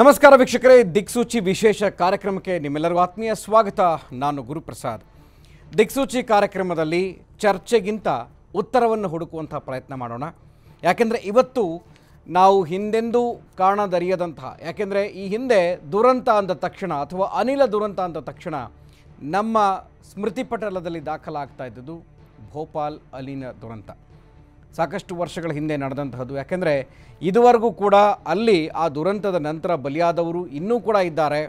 ನಮಸ್ಕಾರ ವೀಕ್ಷಕರೇ ದಿಕ್ಸೂಚಿ ವಿಶೇಷ ಕಾರ್ಯಕ್ರಮಕ್ಕೆ ನಿಮ್ಮೆಲ್ಲರಿಗೂ ಆತ್ಮೀಯ ಸ್ವಾಗತ ನಾನು ಗುರುಪ್ರಸಾದ್ ದಿಕ್ಸೂಚಿ ಕಾರ್ಯಕ್ರಮದಲ್ಲಿ ಚರ್ಚೆಗಿಂತ ಉತ್ತರವನ್ನು ಹುಡುಕುವಂಥ ಪ್ರಯತ್ನ ಮಾಡೋಣ ಯಾಕೆಂದರೆ ಇವತ್ತು ನಾವು ಹಿಂದೆಂದೂ ಕಾಣದರಿಯದಂತಹ ಯಾಕೆಂದರೆ ಈ ಹಿಂದೆ ದುರಂತ ಅಂದ ತಕ್ಷಣ ಅಥವಾ ಅನಿಲ ದುರಂತ ಅಂದ ತಕ್ಷಣ ನಮ್ಮ ಸ್ಮೃತಿಪಟಲದಲ್ಲಿ ದಾಖಲಾಗ್ತಾ ಇದ್ದದ್ದು ಭೋಪಾಲ್ ಅಲಿನ ದುರಂತ ಸಾಕಷ್ಟು ವರ್ಷಗಳ ಹಿಂದೆ ನಡೆದಂತಹದ್ದು ಯಾಕೆಂದರೆ ಇದುವರೆಗೂ ಕೂಡ ಅಲ್ಲಿ ಆ ದುರಂತದ ನಂತರ ಬಲಿಯಾದವರು ಇನ್ನೂ ಕೂಡ ಇದ್ದಾರೆ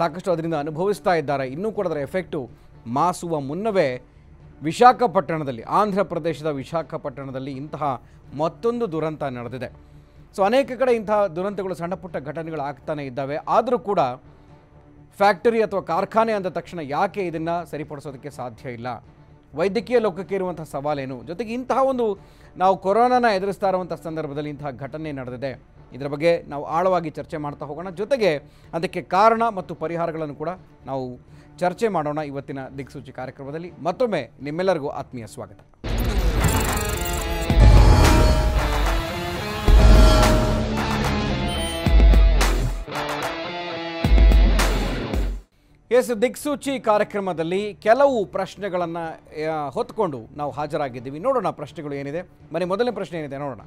ಸಾಕಷ್ಟು ಅದರಿಂದ ಅನುಭವಿಸ್ತಾ ಇದ್ದಾರೆ ಇನ್ನೂ ಕೂಡ ಅದರ ಎಫೆಕ್ಟು ಮಾಸುವ ಮುನ್ನವೇ ವಿಶಾಖಪಟ್ಟಣದಲ್ಲಿ ಆಂಧ್ರ ಪ್ರದೇಶದ ವಿಶಾಖಪಟ್ಟಣದಲ್ಲಿ ಇಂತಹ ಮತ್ತೊಂದು ದುರಂತ ನಡೆದಿದೆ ಸೊ ಅನೇಕ ಕಡೆ ಇಂತಹ ದುರಂತಗಳು ಸಣ್ಣ ಪುಟ್ಟ ಘಟನೆಗಳು ಆಗ್ತಾನೆ ಇದ್ದಾವೆ ಆದರೂ ಕೂಡ ಫ್ಯಾಕ್ಟರಿ ಅಥವಾ ಕಾರ್ಖಾನೆ ಅಂದ ತಕ್ಷಣ ಯಾಕೆ ಇದನ್ನು ಸರಿಪಡಿಸೋದಕ್ಕೆ ಸಾಧ್ಯ ಇಲ್ಲ ವೈದ್ಯಕೀಯ ಲೋಕಕ್ಕೆ ಇರುವಂಥ ಸವಾಲೇನು ಜೊತೆಗೆ ಇಂತಹ ಒಂದು ನಾವು ಕೊರೋನಾನ ಎದುರಿಸ್ತಾ ಇರುವಂಥ ಸಂದರ್ಭದಲ್ಲಿ ಇಂತಹ ಘಟನೆ ನಡೆದಿದೆ ಇದರ ಬಗ್ಗೆ ನಾವು ಆಳವಾಗಿ ಚರ್ಚೆ ಮಾಡ್ತಾ ಹೋಗೋಣ ಜೊತೆಗೆ ಅದಕ್ಕೆ ಕಾರಣ ಮತ್ತು ಪರಿಹಾರಗಳನ್ನು ಕೂಡ ನಾವು ಚರ್ಚೆ ಮಾಡೋಣ ಇವತ್ತಿನ ದಿಕ್ಸೂಚಿ ಕಾರ್ಯಕ್ರಮದಲ್ಲಿ ಮತ್ತೊಮ್ಮೆ ನಿಮ್ಮೆಲ್ಲರಿಗೂ ಆತ್ಮೀಯ ಸ್ವಾಗತ ಎಸ್ ದಿಕ್ಸೂಚಿ ಕಾರ್ಯಕ್ರಮದಲ್ಲಿ ಕೆಲವು ಪ್ರಶ್ನೆಗಳನ್ನು ಹೊತ್ಕೊಂಡು ನಾವು ಹಾಜರಾಗಿದ್ದೀವಿ ನೋಡೋಣ ಪ್ರಶ್ನೆಗಳು ಏನಿದೆ ಮನೆ ಮೊದಲನೇ ಪ್ರಶ್ನೆ ಏನಿದೆ ನೋಡೋಣ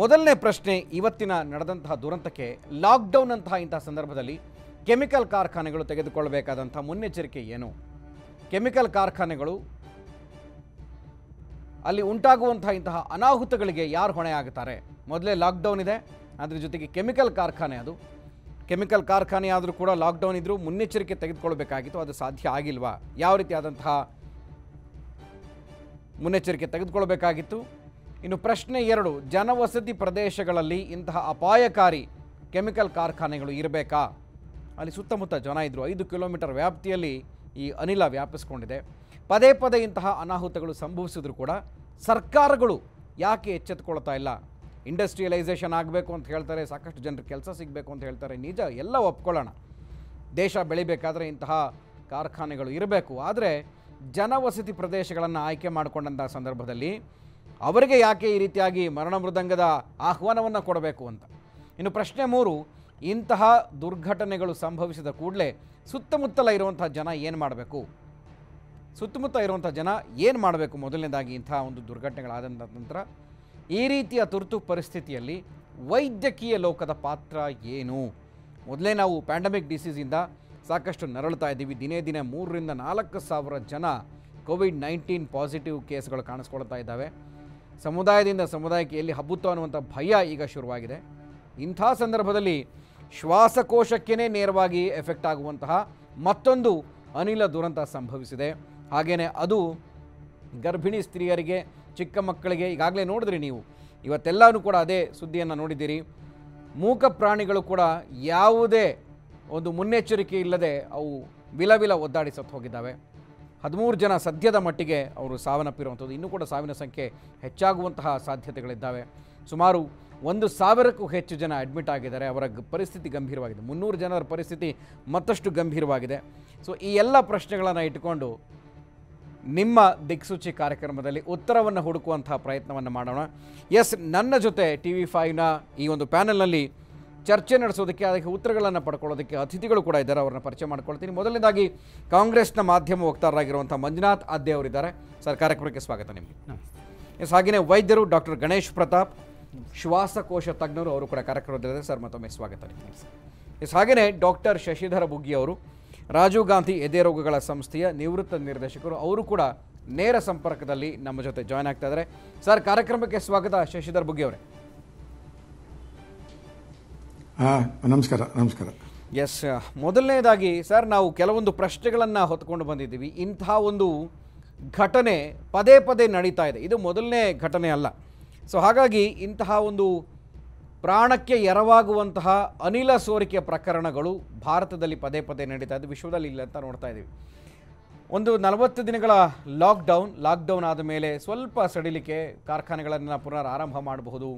ಮೊದಲನೇ ಪ್ರಶ್ನೆ ಇವತ್ತಿನ ನಡೆದಂತಹ ದುರಂತಕ್ಕೆ ಲಾಕ್ಡೌನ್ ಅಂತಹ ಇಂತಹ ಸಂದರ್ಭದಲ್ಲಿ ಕೆಮಿಕಲ್ ಕಾರ್ಖಾನೆಗಳು ತೆಗೆದುಕೊಳ್ಳಬೇಕಾದಂಥ ಮುನ್ನೆಚ್ಚರಿಕೆ ಏನು ಕೆಮಿಕಲ್ ಕಾರ್ಖಾನೆಗಳು ಅಲ್ಲಿ ಉಂಟಾಗುವಂತಹ ಇಂತಹ ಅನಾಹುತಗಳಿಗೆ ಯಾರು ಹೊಣೆ ಆಗುತ್ತಾರೆ ಮೊದಲೇ ಲಾಕ್ಡೌನ್ ಇದೆ ಅದರ ಜೊತೆಗೆ ಕೆಮಿಕಲ್ ಕಾರ್ಖಾನೆ ಅದು ಕೆಮಿಕಲ್ ಕಾರ್ಖಾನೆ ಆದರೂ ಕೂಡ ಲಾಕ್ಡೌನ್ ಇದ್ದರೂ ಮುನ್ನೆಚ್ಚರಿಕೆ ತೆಗೆದುಕೊಳ್ಬೇಕಾಗಿತ್ತು ಅದು ಸಾಧ್ಯ ಆಗಿಲ್ವಾ ಯಾವ ರೀತಿಯಾದಂತಹ ಮುನ್ನೆಚ್ಚರಿಕೆ ತೆಗೆದುಕೊಳ್ಬೇಕಾಗಿತ್ತು ಇನ್ನು ಪ್ರಶ್ನೆ ಎರಡು ಜನವಸತಿ ಪ್ರದೇಶಗಳಲ್ಲಿ ಇಂತಹ ಅಪಾಯಕಾರಿ ಕೆಮಿಕಲ್ ಕಾರ್ಖಾನೆಗಳು ಇರಬೇಕಾ ಅಲ್ಲಿ ಸುತ್ತಮುತ್ತ ಜನ ಇದ್ದರು ಐದು ಕಿಲೋಮೀಟರ್ ವ್ಯಾಪ್ತಿಯಲ್ಲಿ ಈ ಅನಿಲ ವ್ಯಾಪಿಸ್ಕೊಂಡಿದೆ ಪದೇ ಪದೇ ಇಂತಹ ಅನಾಹುತಗಳು ಸಂಭವಿಸಿದ್ರು ಕೂಡ ಸರ್ಕಾರಗಳು ಯಾಕೆ ಎಚ್ಚೆತ್ತುಕೊಳ್ತಾ ಇಲ್ಲ ಇಂಡಸ್ಟ್ರಿಯಲೈಸೇಷನ್ ಆಗಬೇಕು ಅಂತ ಹೇಳ್ತಾರೆ ಸಾಕಷ್ಟು ಜನರಿಗೆ ಕೆಲಸ ಸಿಗಬೇಕು ಅಂತ ಹೇಳ್ತಾರೆ ನಿಜ ಎಲ್ಲ ಒಪ್ಕೊಳ್ಳೋಣ ದೇಶ ಬೆಳಿಬೇಕಾದ್ರೆ ಇಂತಹ ಕಾರ್ಖಾನೆಗಳು ಇರಬೇಕು ಆದರೆ ಜನವಸತಿ ಪ್ರದೇಶಗಳನ್ನು ಆಯ್ಕೆ ಮಾಡಿಕೊಂಡಂಥ ಸಂದರ್ಭದಲ್ಲಿ ಅವರಿಗೆ ಯಾಕೆ ಈ ರೀತಿಯಾಗಿ ಮರಣ ಮೃದಂಗದ ಆಹ್ವಾನವನ್ನು ಕೊಡಬೇಕು ಅಂತ ಇನ್ನು ಪ್ರಶ್ನೆ ಮೂರು ಇಂತಹ ದುರ್ಘಟನೆಗಳು ಸಂಭವಿಸಿದ ಕೂಡಲೇ ಸುತ್ತಮುತ್ತಲ ಇರುವಂಥ ಜನ ಏನು ಮಾಡಬೇಕು ಸುತ್ತಮುತ್ತ ಇರುವಂಥ ಜನ ಏನು ಮಾಡಬೇಕು ಮೊದಲನೇದಾಗಿ ಇಂತಹ ಒಂದು ದುರ್ಘಟನೆಗಳಾದಂಥ ನಂತರ ಈ ರೀತಿಯ ತುರ್ತು ಪರಿಸ್ಥಿತಿಯಲ್ಲಿ ವೈದ್ಯಕೀಯ ಲೋಕದ ಪಾತ್ರ ಏನು ಮೊದಲೇ ನಾವು ಪ್ಯಾಂಡಮಿಕ್ ಡಿಸೀಸಿಂದ ಸಾಕಷ್ಟು ನರಳುತ್ತಾ ಇದ್ದೀವಿ ದಿನೇ ದಿನೇ ಮೂರರಿಂದ ನಾಲ್ಕು ಸಾವಿರ ಜನ ಕೋವಿಡ್ ನೈನ್ಟೀನ್ ಪಾಸಿಟಿವ್ ಕೇಸ್ಗಳು ಕಾಣಿಸ್ಕೊಳ್ತಾ ಇದ್ದಾವೆ ಸಮುದಾಯದಿಂದ ಸಮುದಾಯಕ್ಕೆ ಎಲ್ಲಿ ಹಬ್ಬುತ್ತೋ ಅನ್ನುವಂಥ ಭಯ ಈಗ ಶುರುವಾಗಿದೆ ಇಂಥ ಸಂದರ್ಭದಲ್ಲಿ ಶ್ವಾಸಕೋಶಕ್ಕೇ ನೇರವಾಗಿ ಎಫೆಕ್ಟ್ ಆಗುವಂತಹ ಮತ್ತೊಂದು ಅನಿಲ ದುರಂತ ಸಂಭವಿಸಿದೆ ಹಾಗೆಯೇ ಅದು ಗರ್ಭಿಣಿ ಸ್ತ್ರೀಯರಿಗೆ ಚಿಕ್ಕ ಮಕ್ಕಳಿಗೆ ಈಗಾಗಲೇ ನೋಡಿದ್ರಿ ನೀವು ಇವತ್ತೆಲ್ಲರೂ ಕೂಡ ಅದೇ ಸುದ್ದಿಯನ್ನು ನೋಡಿದ್ದೀರಿ ಮೂಕ ಪ್ರಾಣಿಗಳು ಕೂಡ ಯಾವುದೇ ಒಂದು ಮುನ್ನೆಚ್ಚರಿಕೆ ಇಲ್ಲದೆ ಅವು ವಿಲವಿಲ ಒದ್ದಾಡಿ ಸತ್ತು ಹೋಗಿದ್ದಾವೆ ಹದಿಮೂರು ಜನ ಸದ್ಯದ ಮಟ್ಟಿಗೆ ಅವರು ಸಾವನ್ನಪ್ಪಿರುವಂಥದ್ದು ಇನ್ನೂ ಕೂಡ ಸಾವಿನ ಸಂಖ್ಯೆ ಹೆಚ್ಚಾಗುವಂತಹ ಸಾಧ್ಯತೆಗಳಿದ್ದಾವೆ ಸುಮಾರು ಒಂದು ಸಾವಿರಕ್ಕೂ ಹೆಚ್ಚು ಜನ ಅಡ್ಮಿಟ್ ಆಗಿದ್ದಾರೆ ಅವರ ಪರಿಸ್ಥಿತಿ ಗಂಭೀರವಾಗಿದೆ ಮುನ್ನೂರು ಜನರ ಪರಿಸ್ಥಿತಿ ಮತ್ತಷ್ಟು ಗಂಭೀರವಾಗಿದೆ ಸೊ ಈ ಎಲ್ಲ ಪ್ರಶ್ನೆಗಳನ್ನು ಇಟ್ಟುಕೊಂಡು ನಿಮ್ಮ ದಿಕ್ಸೂಚಿ ಕಾರ್ಯಕ್ರಮದಲ್ಲಿ ಉತ್ತರವನ್ನು ಹುಡುಕುವಂತಹ ಪ್ರಯತ್ನವನ್ನು ಮಾಡೋಣ ಎಸ್ ನನ್ನ ಜೊತೆ ಟಿ ವಿ ಫೈವ್ನ ಈ ಒಂದು ಪ್ಯಾನೆಲ್ನಲ್ಲಿ ಚರ್ಚೆ ನಡೆಸೋದಕ್ಕೆ ಅದಕ್ಕೆ ಉತ್ತರಗಳನ್ನು ಪಡ್ಕೊಳ್ಳೋದಕ್ಕೆ ಅತಿಥಿಗಳು ಕೂಡ ಇದ್ದಾರೆ ಅವರನ್ನು ಪರಿಚಯ ಮಾಡ್ಕೊಳ್ತೀನಿ ಮೊದಲನೇದಾಗಿ ಕಾಂಗ್ರೆಸ್ನ ಮಾಧ್ಯಮ ವಕ್ತಾರರಾಗಿರುವಂಥ ಮಂಜುನಾಥ್ ಅವರು ಅವರಿದ್ದಾರೆ ಸರ್ ಕಾರ್ಯಕ್ರಮಕ್ಕೆ ಸ್ವಾಗತ ನಿಮಗೆ ಎಸ್ ಹಾಗೆಯೇ ವೈದ್ಯರು ಡಾಕ್ಟರ್ ಗಣೇಶ್ ಪ್ರತಾಪ್ ಶ್ವಾಸಕೋಶ ತಜ್ಞರು ಅವರು ಕೂಡ ಕಾರ್ಯಕ್ರಮದಲ್ಲಿದ್ದಾರೆ ಸರ್ ಮತ್ತೊಮ್ಮೆ ಸ್ವಾಗತ ನಿಮಗೆ ಎಸ್ ಹಾಗೆಯೇ ಡಾಕ್ಟರ್ ಶಶಿಧರ ಬುಗ್ಗಿ ಅವರು ರಾಜೀವ್ ಗಾಂಧಿ ಎದೆ ರೋಗಗಳ ಸಂಸ್ಥೆಯ ನಿವೃತ್ತ ನಿರ್ದೇಶಕರು ಅವರು ಕೂಡ ನೇರ ಸಂಪರ್ಕದಲ್ಲಿ ನಮ್ಮ ಜೊತೆ ಜಾಯ್ನ್ ಆಗ್ತಾ ಇದ್ದಾರೆ ಸರ್ ಕಾರ್ಯಕ್ರಮಕ್ಕೆ ಸ್ವಾಗತ ಶಶಿಧರ್ ಬುಗ್ಗೆ ಅವರೇ ನಮಸ್ಕಾರ ನಮಸ್ಕಾರ ಎಸ್ ಮೊದಲನೇದಾಗಿ ಸರ್ ನಾವು ಕೆಲವೊಂದು ಪ್ರಶ್ನೆಗಳನ್ನು ಹೊತ್ಕೊಂಡು ಬಂದಿದ್ದೀವಿ ಇಂತಹ ಒಂದು ಘಟನೆ ಪದೇ ಪದೇ ನಡೀತಾ ಇದೆ ಇದು ಮೊದಲನೇ ಘಟನೆ ಅಲ್ಲ ಸೊ ಹಾಗಾಗಿ ಇಂತಹ ಒಂದು ಪ್ರಾಣಕ್ಕೆ ಎರವಾಗುವಂತಹ ಅನಿಲ ಸೋರಿಕೆ ಪ್ರಕರಣಗಳು ಭಾರತದಲ್ಲಿ ಪದೇ ಪದೇ ನಡೀತಾ ಇದೆ ವಿಶ್ವದಲ್ಲಿ ಇಲ್ಲ ಅಂತ ನೋಡ್ತಾ ಇದ್ದೀವಿ ಒಂದು ನಲವತ್ತು ದಿನಗಳ ಲಾಕ್ಡೌನ್ ಲಾಕ್ಡೌನ್ ಆದ ಮೇಲೆ ಸ್ವಲ್ಪ ಸಡಿಲಿಕೆ ಕಾರ್ಖಾನೆಗಳನ್ನು ಪುನರ್ ಆರಂಭ ಮಾಡಬಹುದು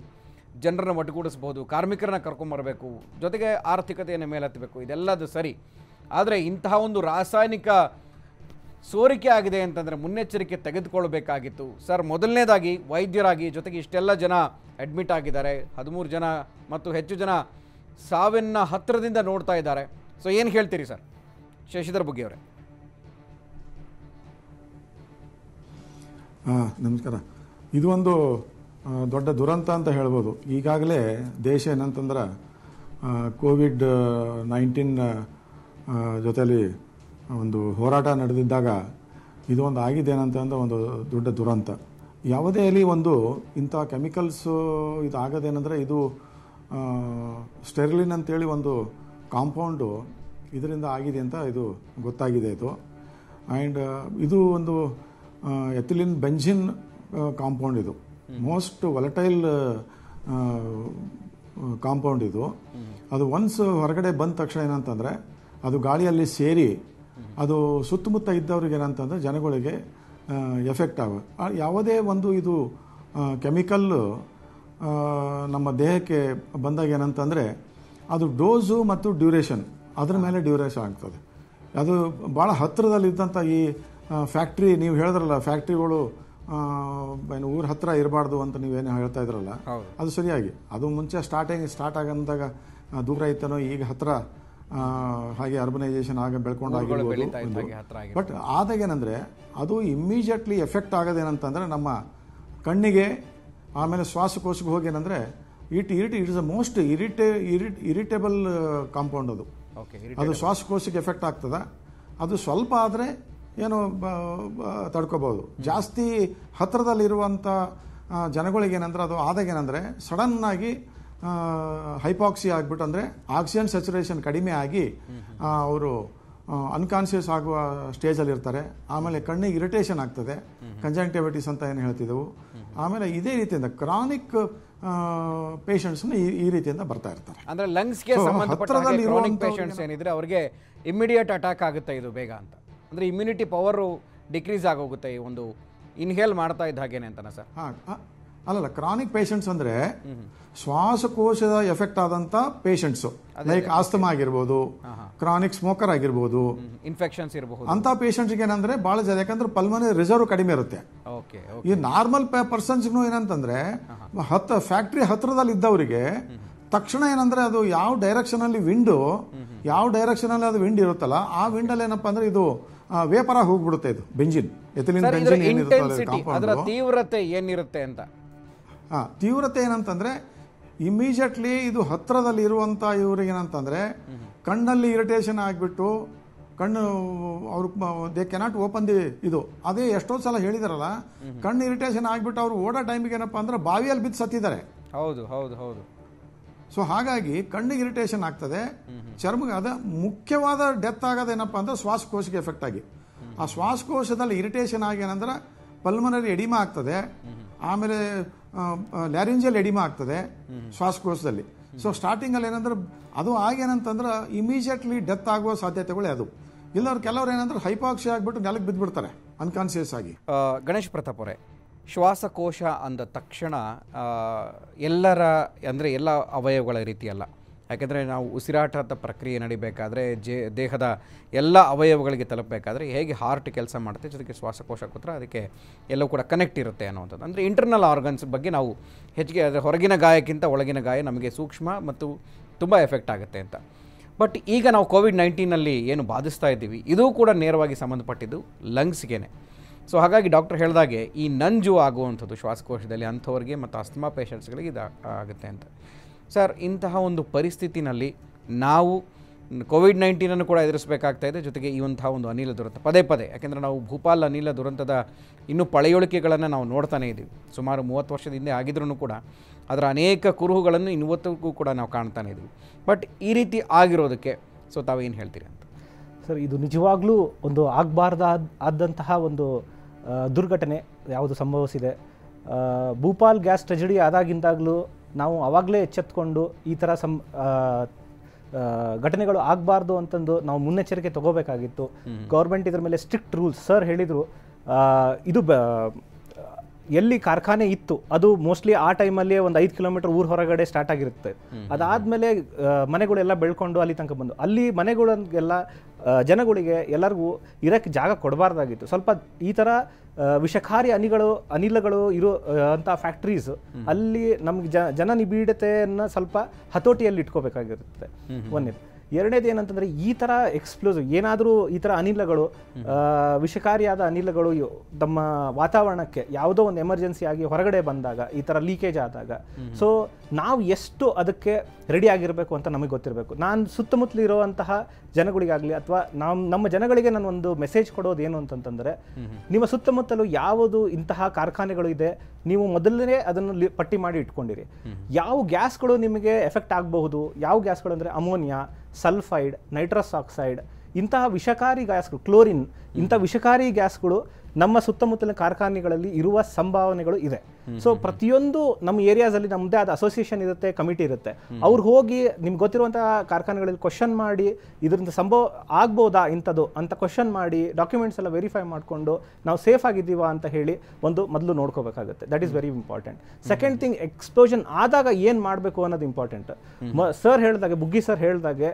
ಜನರನ್ನು ಒಟ್ಟುಗೂಡಿಸ್ಬೋದು ಕಾರ್ಮಿಕರನ್ನ ಕರ್ಕೊಂಬರಬೇಕು ಜೊತೆಗೆ ಆರ್ಥಿಕತೆಯನ್ನು ಮೇಲೆತ್ತಬೇಕು ಇದೆಲ್ಲದು ಸರಿ ಆದರೆ ಇಂತಹ ಒಂದು ರಾಸಾಯನಿಕ ಸೋರಿಕೆ ಆಗಿದೆ ಅಂತಂದರೆ ಮುನ್ನೆಚ್ಚರಿಕೆ ತೆಗೆದುಕೊಳ್ಬೇಕಾಗಿತ್ತು ಸರ್ ಮೊದಲನೇದಾಗಿ ವೈದ್ಯರಾಗಿ ಜೊತೆಗೆ ಇಷ್ಟೆಲ್ಲ ಜನ ಅಡ್ಮಿಟ್ ಆಗಿದ್ದಾರೆ ಹದಿಮೂರು ಜನ ಮತ್ತು ಹೆಚ್ಚು ಜನ ಸಾವಿನ ಹತ್ತಿರದಿಂದ ನೋಡ್ತಾ ಇದ್ದಾರೆ ಸೊ ಏನು ಹೇಳ್ತೀರಿ ಸರ್ ಶಶಿಧರ್ ಬುಗ್ಗೆ ಅವರೇ ಹಾಂ ನಮಸ್ಕಾರ ಇದು ಒಂದು ದೊಡ್ಡ ದುರಂತ ಅಂತ ಹೇಳ್ಬೋದು ಈಗಾಗಲೇ ದೇಶ ಏನಂತಂದ್ರೆ ಕೋವಿಡ್ ನೈನ್ಟೀನ್ ಜೊತೆಯಲ್ಲಿ ಒಂದು ಹೋರಾಟ ನಡೆದಿದ್ದಾಗ ಒಂದು ಆಗಿದೆ ಏನಂತಂದ್ರೆ ಒಂದು ದೊಡ್ಡ ದುರಂತ ಯಾವುದೇ ಅಲ್ಲಿ ಒಂದು ಇಂಥ ಕೆಮಿಕಲ್ಸು ಇದು ಆಗೋದೇನೆಂದರೆ ಇದು ಸ್ಟೆರ್ಲಿನ್ ಅಂತೇಳಿ ಒಂದು ಕಾಂಪೌಂಡು ಇದರಿಂದ ಆಗಿದೆ ಅಂತ ಇದು ಗೊತ್ತಾಗಿದೆ ಇದು ಆ್ಯಂಡ್ ಇದು ಒಂದು ಎಥಿಲಿನ್ ಬೆಂಜಿನ್ ಕಾಂಪೌಂಡ್ ಇದು ಮೋಸ್ಟ್ ವಲಟೈಲ್ ಕಾಂಪೌಂಡ್ ಇದು ಅದು ಒನ್ಸ್ ಹೊರಗಡೆ ಬಂದ ತಕ್ಷಣ ಏನಂತಂದರೆ ಅದು ಗಾಳಿಯಲ್ಲಿ ಸೇರಿ ಅದು ಸುತ್ತಮುತ್ತ ಇದ್ದವ್ರಿಗೆ ಏನಂತಂದರೆ ಜನಗಳಿಗೆ ಎಫೆಕ್ಟ್ ಆಗ ಯಾವುದೇ ಒಂದು ಇದು ಕೆಮಿಕಲ್ಲು ನಮ್ಮ ದೇಹಕ್ಕೆ ಬಂದಾಗ ಏನಂತಂದರೆ ಅದು ಡೋಸು ಮತ್ತು ಡ್ಯೂರೇಷನ್ ಅದ್ರ ಮೇಲೆ ಡ್ಯೂರೇಷನ್ ಆಗ್ತದೆ ಅದು ಭಾಳ ಹತ್ತಿರದಲ್ಲಿದ್ದಂಥ ಈ ಫ್ಯಾಕ್ಟ್ರಿ ನೀವು ಹೇಳಿದ್ರಲ್ಲ ಫ್ಯಾಕ್ಟ್ರಿಗಳು ಏನು ಊರ ಹತ್ತಿರ ಇರಬಾರ್ದು ಅಂತ ನೀವೇನು ಹೇಳ್ತಾ ಇದ್ರಲ್ಲ ಅದು ಸರಿಯಾಗಿ ಅದು ಮುಂಚೆ ಸ್ಟಾರ್ಟಿಂಗ್ ಸ್ಟಾರ್ಟ್ ಆಗಂದಾಗ ದೂರ ಇತ್ತನೋ ಈಗ ಹತ್ತಿರ ಹಾಗೆ ಅರ್ಬನೈಸೇಷನ್ ಆಗ ಬೆಳ್ಕೊಂಡಾಗಿರ್ಬೋದು ಬಟ್ ಆದಾಗ ಏನಂದ್ರೆ ಅದು ಇಮ್ಮಿಡಿಯೇಟ್ಲಿ ಎಫೆಕ್ಟ್ ಆಗೋದೇನಂತಂದರೆ ನಮ್ಮ ಕಣ್ಣಿಗೆ ಆಮೇಲೆ ಶ್ವಾಸಕೋಶಕ್ಕೆ ಏನಂದರೆ it irrit it is a most irrita irrit irritable compound ಅದು ಅದು ಶ್ವಾಸಕೋಶಕ್ಕೆ ಎಫೆಕ್ಟ್ ಆಗ್ತದೆ ಅದು ಸ್ವಲ್ಪ ಆದರೆ ಏನು ತಡ್ಕೋಬೋದು ಜಾಸ್ತಿ ಹತ್ತಿರದಲ್ಲಿರುವಂಥ ಏನಂದ್ರೆ ಅದು ಆದಾಗ ಸಡನ್ ಸಡನ್ನಾಗಿ ಹೈಪಾಕ್ಸಿ ಆಗ್ಬಿಟ್ಟು ಅಂದರೆ ಆಕ್ಸಿಜನ್ ಸ್ಯಾಚುರೇಷನ್ ಕಡಿಮೆ ಆಗಿ ಅವರು ಅನ್ಕಾನ್ಷಿಯಸ್ ಆಗುವ ಸ್ಟೇಜಲ್ಲಿ ಇರ್ತಾರೆ ಆಮೇಲೆ ಕಣ್ಣಿಗೆ ಇರಿಟೇಷನ್ ಆಗ್ತದೆ ಕನ್ಜಂಕ್ಟಿವಿಟಿಸ್ ಅಂತ ಏನು ಹೇಳ್ತಿದ್ದೆವು ಆಮೇಲೆ ಇದೇ ರೀತಿಯಿಂದ ಕ್ರಾನಿಕ್ ಪೇಷಂಟ್ಸ್ನ ಈ ರೀತಿಯಿಂದ ಬರ್ತಾ ಇರ್ತಾರೆ ಅಂದರೆ ಲಂಗ್ಸ್ಗೆ ಹತ್ತಿರದಲ್ಲಿ ಪೇಷಂಟ್ಸ್ ಏನಿದ್ರೆ ಅವರಿಗೆ ಇಮ್ಮಿಡಿಯೇಟ್ ಅಟ್ಯಾಕ್ ಆಗುತ್ತೆ ಇದು ಬೇಗ ಅಂತ ಅಂದರೆ ಇಮ್ಯುನಿಟಿ ಪವರು ಡಿಕ್ರೀಸ್ ಆಗೋಗುತ್ತೆ ಈ ಒಂದು ಇನ್ಹೇಲ್ ಮಾಡ್ತಾ ಇದ್ದ ಹಾಗೇನೆ ಅಂತಾನೆ ಸರ್ ಹಾಂ ಅಲ್ಲಲ್ಲ ಕ್ರಾನಿಕ್ ಪೇಷಂಟ್ಸ್ ಅಂದ್ರೆ ಶ್ವಾಸಕೋಶದ ಎಫೆಕ್ಟ್ ಆದಂತ ಪೇಷಂಟ್ಸ್ ಲೈಕ್ ಆಸ್ತಮ ಆಗಿರ್ಬೋದು ಕ್ರಾನಿಕ್ ಸ್ಮೋಕರ್ ಆಗಿರ್ಬೋದು ಇನ್ಫೆಕ್ಷನ್ಸ್ ಇರಬಹುದು ಅಂತ ಪೇಷಂಟ್ಸ್ ಏನಂದ್ರೆ ಬಹಳ ಜನ ಯಾಕಂದ್ರೆ ಪಲ್ಮನೆ ರಿಸರ್ವ್ ಕಡಿಮೆ ಇರುತ್ತೆ ಈ ನಾರ್ಮಲ್ ಪರ್ಸನ್ಸ್ ಏನಂತಂದ್ರೆ ಹತ್ತು ಫ್ಯಾಕ್ಟ್ರಿ ಹತ್ರದಲ್ಲಿ ಇದ್ದವರಿಗೆ ತಕ್ಷಣ ಏನಂದ್ರೆ ಅದು ಯಾವ ಡೈರೆಕ್ಷನ್ ಅಲ್ಲಿ ವಿಂಡು ಯಾವ ಡೈರೆಕ್ಷನ್ ಅಲ್ಲಿ ಅದು ವಿಂಡ್ ಇರುತ್ತಲ್ಲ ಆ ವಿಂಡ್ ಅಲ್ಲಿ ಏನಪ್ಪಾ ಅಂದ್ರೆ ಇದು ವೇಪರ ಹೋಗ್ಬಿಡುತ್ತೆ ಇದು ಬೆಂಜಿನ್ ಎಥಿಲಿನ್ ಬೆಂಜಿನ್ ತೀವ್ರತೆ ಏನಿರುತ್ತೆ ಅಂತ ಹಾಂ ತೀವ್ರತೆ ಏನಂತಂದರೆ ಇಮಿಡಿಯೇಟ್ಲಿ ಇದು ಹತ್ತಿರದಲ್ಲಿ ಇರುವಂಥ ಇವ್ರಿಗೇನಂತಂದರೆ ಕಣ್ಣಲ್ಲಿ ಇರಿಟೇಷನ್ ಆಗಿಬಿಟ್ಟು ಕಣ್ಣು ಅವ್ರು ದೇ ಕೆನಾಟ್ ಓಪನ್ ದಿ ಇದು ಅದೇ ಎಷ್ಟೋ ಸಲ ಹೇಳಿದಾರಲ್ಲ ಕಣ್ಣು ಇರಿಟೇಷನ್ ಆಗಿಬಿಟ್ಟು ಅವರು ಓಡೋ ಟೈಮಿಗೆ ಏನಪ್ಪ ಅಂದ್ರೆ ಬಾವಿಯಲ್ಲಿ ಬಿದ್ದು ಸತ್ತಿದ್ದಾರೆ ಹೌದು ಹೌದು ಹೌದು ಸೊ ಹಾಗಾಗಿ ಕಣ್ಣಿಗೆ ಇರಿಟೇಷನ್ ಆಗ್ತದೆ ಚರ್ಮಗೆ ಅದ ಮುಖ್ಯವಾದ ಡೆತ್ ಆಗೋದೇನಪ್ಪ ಅಂದ್ರೆ ಶ್ವಾಸಕೋಶಕ್ಕೆ ಎಫೆಕ್ಟ್ ಆಗಿ ಆ ಶ್ವಾಸಕೋಶದಲ್ಲಿ ಇರಿಟೇಷನ್ ಆಗಿ ಏನಂದ್ರೆ ಪಲ್ಮನರಿ ಎಡಿಮಾ ಆಗ್ತದೆ ಆಮೇಲೆ ಲ್ಯಾರಿಂಜಲ್ ಎಡಿಮಾ ಆಗ್ತದೆ ಶ್ವಾಸಕೋಶದಲ್ಲಿ ಸೊ ಸ್ಟಾರ್ಟಿಂಗಲ್ಲಿ ಏನಂದ್ರೆ ಅದು ಆಗೇನಂತಂದ್ರೆ ಇಮಿಡಿಯೇಟ್ಲಿ ಡೆತ್ ಆಗುವ ಸಾಧ್ಯತೆಗಳು ಅದು ಇಲ್ಲವ್ರು ಕೆಲವರು ಏನಂದ್ರೆ ಹೈಪಾಕ್ಸಿ ಆಗಿಬಿಟ್ಟು ನೆಲಕ್ಕೆ ಬಿದ್ದುಬಿಡ್ತಾರೆ ಅನ್ಕಾನ್ಸಿಯಸ್ ಆಗಿ ಗಣೇಶ್ ಪ್ರತಾಪ್ ಶ್ವಾಸಕೋಶ ಅಂದ ತಕ್ಷಣ ಎಲ್ಲರ ಅಂದರೆ ಎಲ್ಲ ಅವಯವಗಳ ರೀತಿಯಲ್ಲ ಯಾಕೆಂದರೆ ನಾವು ಉಸಿರಾಟದ ಪ್ರಕ್ರಿಯೆ ನಡೀಬೇಕಾದ್ರೆ ಜೇ ದೇಹದ ಎಲ್ಲ ಅವಯವಗಳಿಗೆ ತಲುಪಬೇಕಾದ್ರೆ ಹೇಗೆ ಹಾರ್ಟ್ ಕೆಲಸ ಮಾಡುತ್ತೆ ಜೊತೆಗೆ ಶ್ವಾಸಕೋಶ ಕೂತ್ರ ಅದಕ್ಕೆ ಎಲ್ಲವೂ ಕೂಡ ಕನೆಕ್ಟ್ ಇರುತ್ತೆ ಅನ್ನೋವಂಥದ್ದು ಅಂದರೆ ಇಂಟರ್ನಲ್ ಆರ್ಗನ್ಸ್ ಬಗ್ಗೆ ನಾವು ಹೆಚ್ಚಿಗೆ ಅದರ ಹೊರಗಿನ ಗಾಯಕ್ಕಿಂತ ಒಳಗಿನ ಗಾಯ ನಮಗೆ ಸೂಕ್ಷ್ಮ ಮತ್ತು ತುಂಬ ಎಫೆಕ್ಟ್ ಆಗುತ್ತೆ ಅಂತ ಬಟ್ ಈಗ ನಾವು ಕೋವಿಡ್ ನೈನ್ಟೀನಲ್ಲಿ ಏನು ಬಾಧಿಸ್ತಾ ಇದ್ದೀವಿ ಇದೂ ಕೂಡ ನೇರವಾಗಿ ಸಂಬಂಧಪಟ್ಟಿದ್ದು ಲಂಗ್ಸ್ಗೆ ಸೊ ಹಾಗಾಗಿ ಡಾಕ್ಟರ್ ಹೇಳಿದಾಗೆ ಈ ನಂಜು ಆಗುವಂಥದ್ದು ಶ್ವಾಸಕೋಶದಲ್ಲಿ ಅಂಥವ್ರಿಗೆ ಮತ್ತು ಅಸ್ತಮಾ ಪೇಷಂಟ್ಸ್ಗಳಿಗೆ ಇದು ಆಗುತ್ತೆ ಅಂತ ಸರ್ ಇಂತಹ ಒಂದು ಪರಿಸ್ಥಿತಿನಲ್ಲಿ ನಾವು ಕೋವಿಡ್ ನೈನ್ಟೀನನ್ನು ಕೂಡ ಎದುರಿಸಬೇಕಾಗ್ತಾ ಇದೆ ಜೊತೆಗೆ ಈ ಒಂದು ಅನಿಲ ದುರಂತ ಪದೇ ಪದೇ ಯಾಕೆಂದರೆ ನಾವು ಭೂಪಾಲ್ ಅನಿಲ ದುರಂತದ ಇನ್ನೂ ಪಳೆಯೊಳಿಕೆಗಳನ್ನು ನಾವು ನೋಡ್ತಾನೇ ಇದ್ದೀವಿ ಸುಮಾರು ಮೂವತ್ತು ವರ್ಷದ ಹಿಂದೆ ಆಗಿದ್ರೂ ಕೂಡ ಅದರ ಅನೇಕ ಕುರುಹುಗಳನ್ನು ಇನ್ನುವತ್ತಿಗೂ ಕೂಡ ನಾವು ಕಾಣ್ತಾನೇ ಇದ್ದೀವಿ ಬಟ್ ಈ ರೀತಿ ಆಗಿರೋದಕ್ಕೆ ಸೊ ತಾವೇನು ಹೇಳ್ತೀರಿ ಅಂತ ಸರ್ ಇದು ನಿಜವಾಗ್ಲೂ ಒಂದು ಆಗಬಾರ್ದಾದ ಆದಂತಹ ಒಂದು ದುರ್ಘಟನೆ ಯಾವುದು ಸಂಭವಿಸಿದೆ ಭೂಪಾಲ್ ಗ್ಯಾಸ್ ಟ್ರೆಜಡಿ ಆದಾಗಿಂದಾಗಲೂ ನಾವು ಆವಾಗಲೇ ಎಚ್ಚೆತ್ಕೊಂಡು ಈ ಥರ ಸಂ ಘಟನೆಗಳು ಆಗಬಾರ್ದು ಅಂತಂದು ನಾವು ಮುನ್ನೆಚ್ಚರಿಕೆ ತಗೋಬೇಕಾಗಿತ್ತು ಗೌರ್ಮೆಂಟ್ ಇದ್ರ ಮೇಲೆ ಸ್ಟ್ರಿಕ್ಟ್ ರೂಲ್ಸ್ ಸರ್ ಹೇಳಿದರು ಇದು ಬ ಎಲ್ಲಿ ಕಾರ್ಖಾನೆ ಇತ್ತು ಅದು ಮೋಸ್ಟ್ಲಿ ಆ ಟೈಮಲ್ಲಿ ಒಂದು ಐದು ಕಿಲೋಮೀಟರ್ ಊರು ಹೊರಗಡೆ ಸ್ಟಾರ್ಟ್ ಆಗಿರುತ್ತೆ ಅದಾದಮೇಲೆ ಮನೆಗಳೆಲ್ಲ ಬೆಳ್ಕೊಂಡು ಅಲ್ಲಿ ತನಕ ಬಂದು ಅಲ್ಲಿ ಮನೆಗಳಿಗೆಲ್ಲ ಜನಗಳಿಗೆ ಎಲ್ಲರಿಗೂ ಇರೋಕ್ಕೆ ಜಾಗ ಕೊಡಬಾರ್ದಾಗಿತ್ತು ಸ್ವಲ್ಪ ಈ ಥರ ವಿಷಕಾರಿ ಅನಿಗಳು ಅನಿಲಗಳು ಇರೋ ಅಂತ ಫ್ಯಾಕ್ಟ್ರೀಸ್ ಅಲ್ಲಿ ನಮ್ಗೆ ಜನ ನಿಬಿಡತೆಯನ್ನು ಸ್ವಲ್ಪ ಹತೋಟಿಯಲ್ಲಿ ಇಟ್ಕೋಬೇಕಾಗಿರುತ್ತೆ ಒಂದೇ ಎರಡನೇದು ಏನಂತಂದ್ರೆ ಈ ತರ ಎಕ್ಸ್ಪ್ಲೋಸಿವ್ ಏನಾದರೂ ಈ ತರ ಅನಿಲಗಳು ವಿಷಕಾರಿಯಾದ ಅನಿಲಗಳು ತಮ್ಮ ವಾತಾವರಣಕ್ಕೆ ಯಾವುದೋ ಒಂದು ಎಮರ್ಜೆನ್ಸಿ ಆಗಿ ಹೊರಗಡೆ ಬಂದಾಗ ಈ ತರ ಲೀಕೇಜ್ ಆದಾಗ ಸೊ ನಾವು ಎಷ್ಟು ಅದಕ್ಕೆ ರೆಡಿ ಆಗಿರಬೇಕು ಅಂತ ನಮಗೆ ಗೊತ್ತಿರಬೇಕು ನಾನು ಸುತ್ತಮುತ್ತಲಿರುವಂತಹ ಜನಗಳಿಗಾಗಲಿ ಅಥವಾ ನಮ್ಮ ನಮ್ಮ ಜನಗಳಿಗೆ ನಾನು ಒಂದು ಮೆಸೇಜ್ ಕೊಡೋದು ಏನು ಅಂತಂತಂದರೆ ನಿಮ್ಮ ಸುತ್ತಮುತ್ತಲು ಯಾವುದು ಇಂತಹ ಕಾರ್ಖಾನೆಗಳು ಇದೆ ನೀವು ಮೊದಲನೇ ಅದನ್ನು ಪಟ್ಟಿ ಮಾಡಿ ಇಟ್ಕೊಂಡಿರಿ ಯಾವ ಗ್ಯಾಸ್ಗಳು ನಿಮಗೆ ಎಫೆಕ್ಟ್ ಆಗಬಹುದು ಯಾವ ಗ್ಯಾಸ್ಗಳು ಅಂದರೆ ಅಮೋನಿಯಾ ಸಲ್ಫೈಡ್ ನೈಟ್ರಸ್ ಆಕ್ಸೈಡ್ ಇಂತಹ ವಿಷಕಾರಿ ಗ್ಯಾಸ್ಗಳು ಕ್ಲೋರಿನ್ ಇಂಥ ವಿಷಕಾರಿ ಗ್ಯಾಸ್ಗಳು ನಮ್ಮ ಸುತ್ತಮುತ್ತಲಿನ ಕಾರ್ಖಾನೆಗಳಲ್ಲಿ ಇರುವ ಸಂಭಾವನೆಗಳು ಇದೆ ಸೊ ಪ್ರತಿಯೊಂದು ನಮ್ಮ ಏರಿಯಾದಲ್ಲಿ ನಮ್ಮದೇ ಆದ ಅಸೋಸಿಯೇಷನ್ ಇರುತ್ತೆ ಕಮಿಟಿ ಇರುತ್ತೆ ಅವ್ರು ಹೋಗಿ ನಿಮ್ಗೆ ಗೊತ್ತಿರುವಂತಹ ಕಾರ್ಖಾನೆಗಳಲ್ಲಿ ಕ್ವಶನ್ ಮಾಡಿ ಇದರಿಂದ ಸಂಭವ ಆಗ್ಬೋದಾ ಇಂಥದ್ದು ಅಂತ ಕ್ವಶನ್ ಮಾಡಿ ಡಾಕ್ಯುಮೆಂಟ್ಸ್ ಎಲ್ಲ ವೆರಿಫೈ ಮಾಡಿಕೊಂಡು ನಾವು ಸೇಫ್ ಆಗಿದ್ದೀವ ಅಂತ ಹೇಳಿ ಒಂದು ಮೊದಲು ನೋಡ್ಕೋಬೇಕಾಗುತ್ತೆ that is very important second thing explosion ಆದಾಗ ಏನು ಮಾಡಬೇಕು ಅನ್ನೋದು ಇಂಪಾರ್ಟೆಂಟ್ ಸರ್ ಹೇಳಿದಾಗೆ ಬುಗ್ಗಿ ಸರ್ ಹೇಳಿದಾಗೆ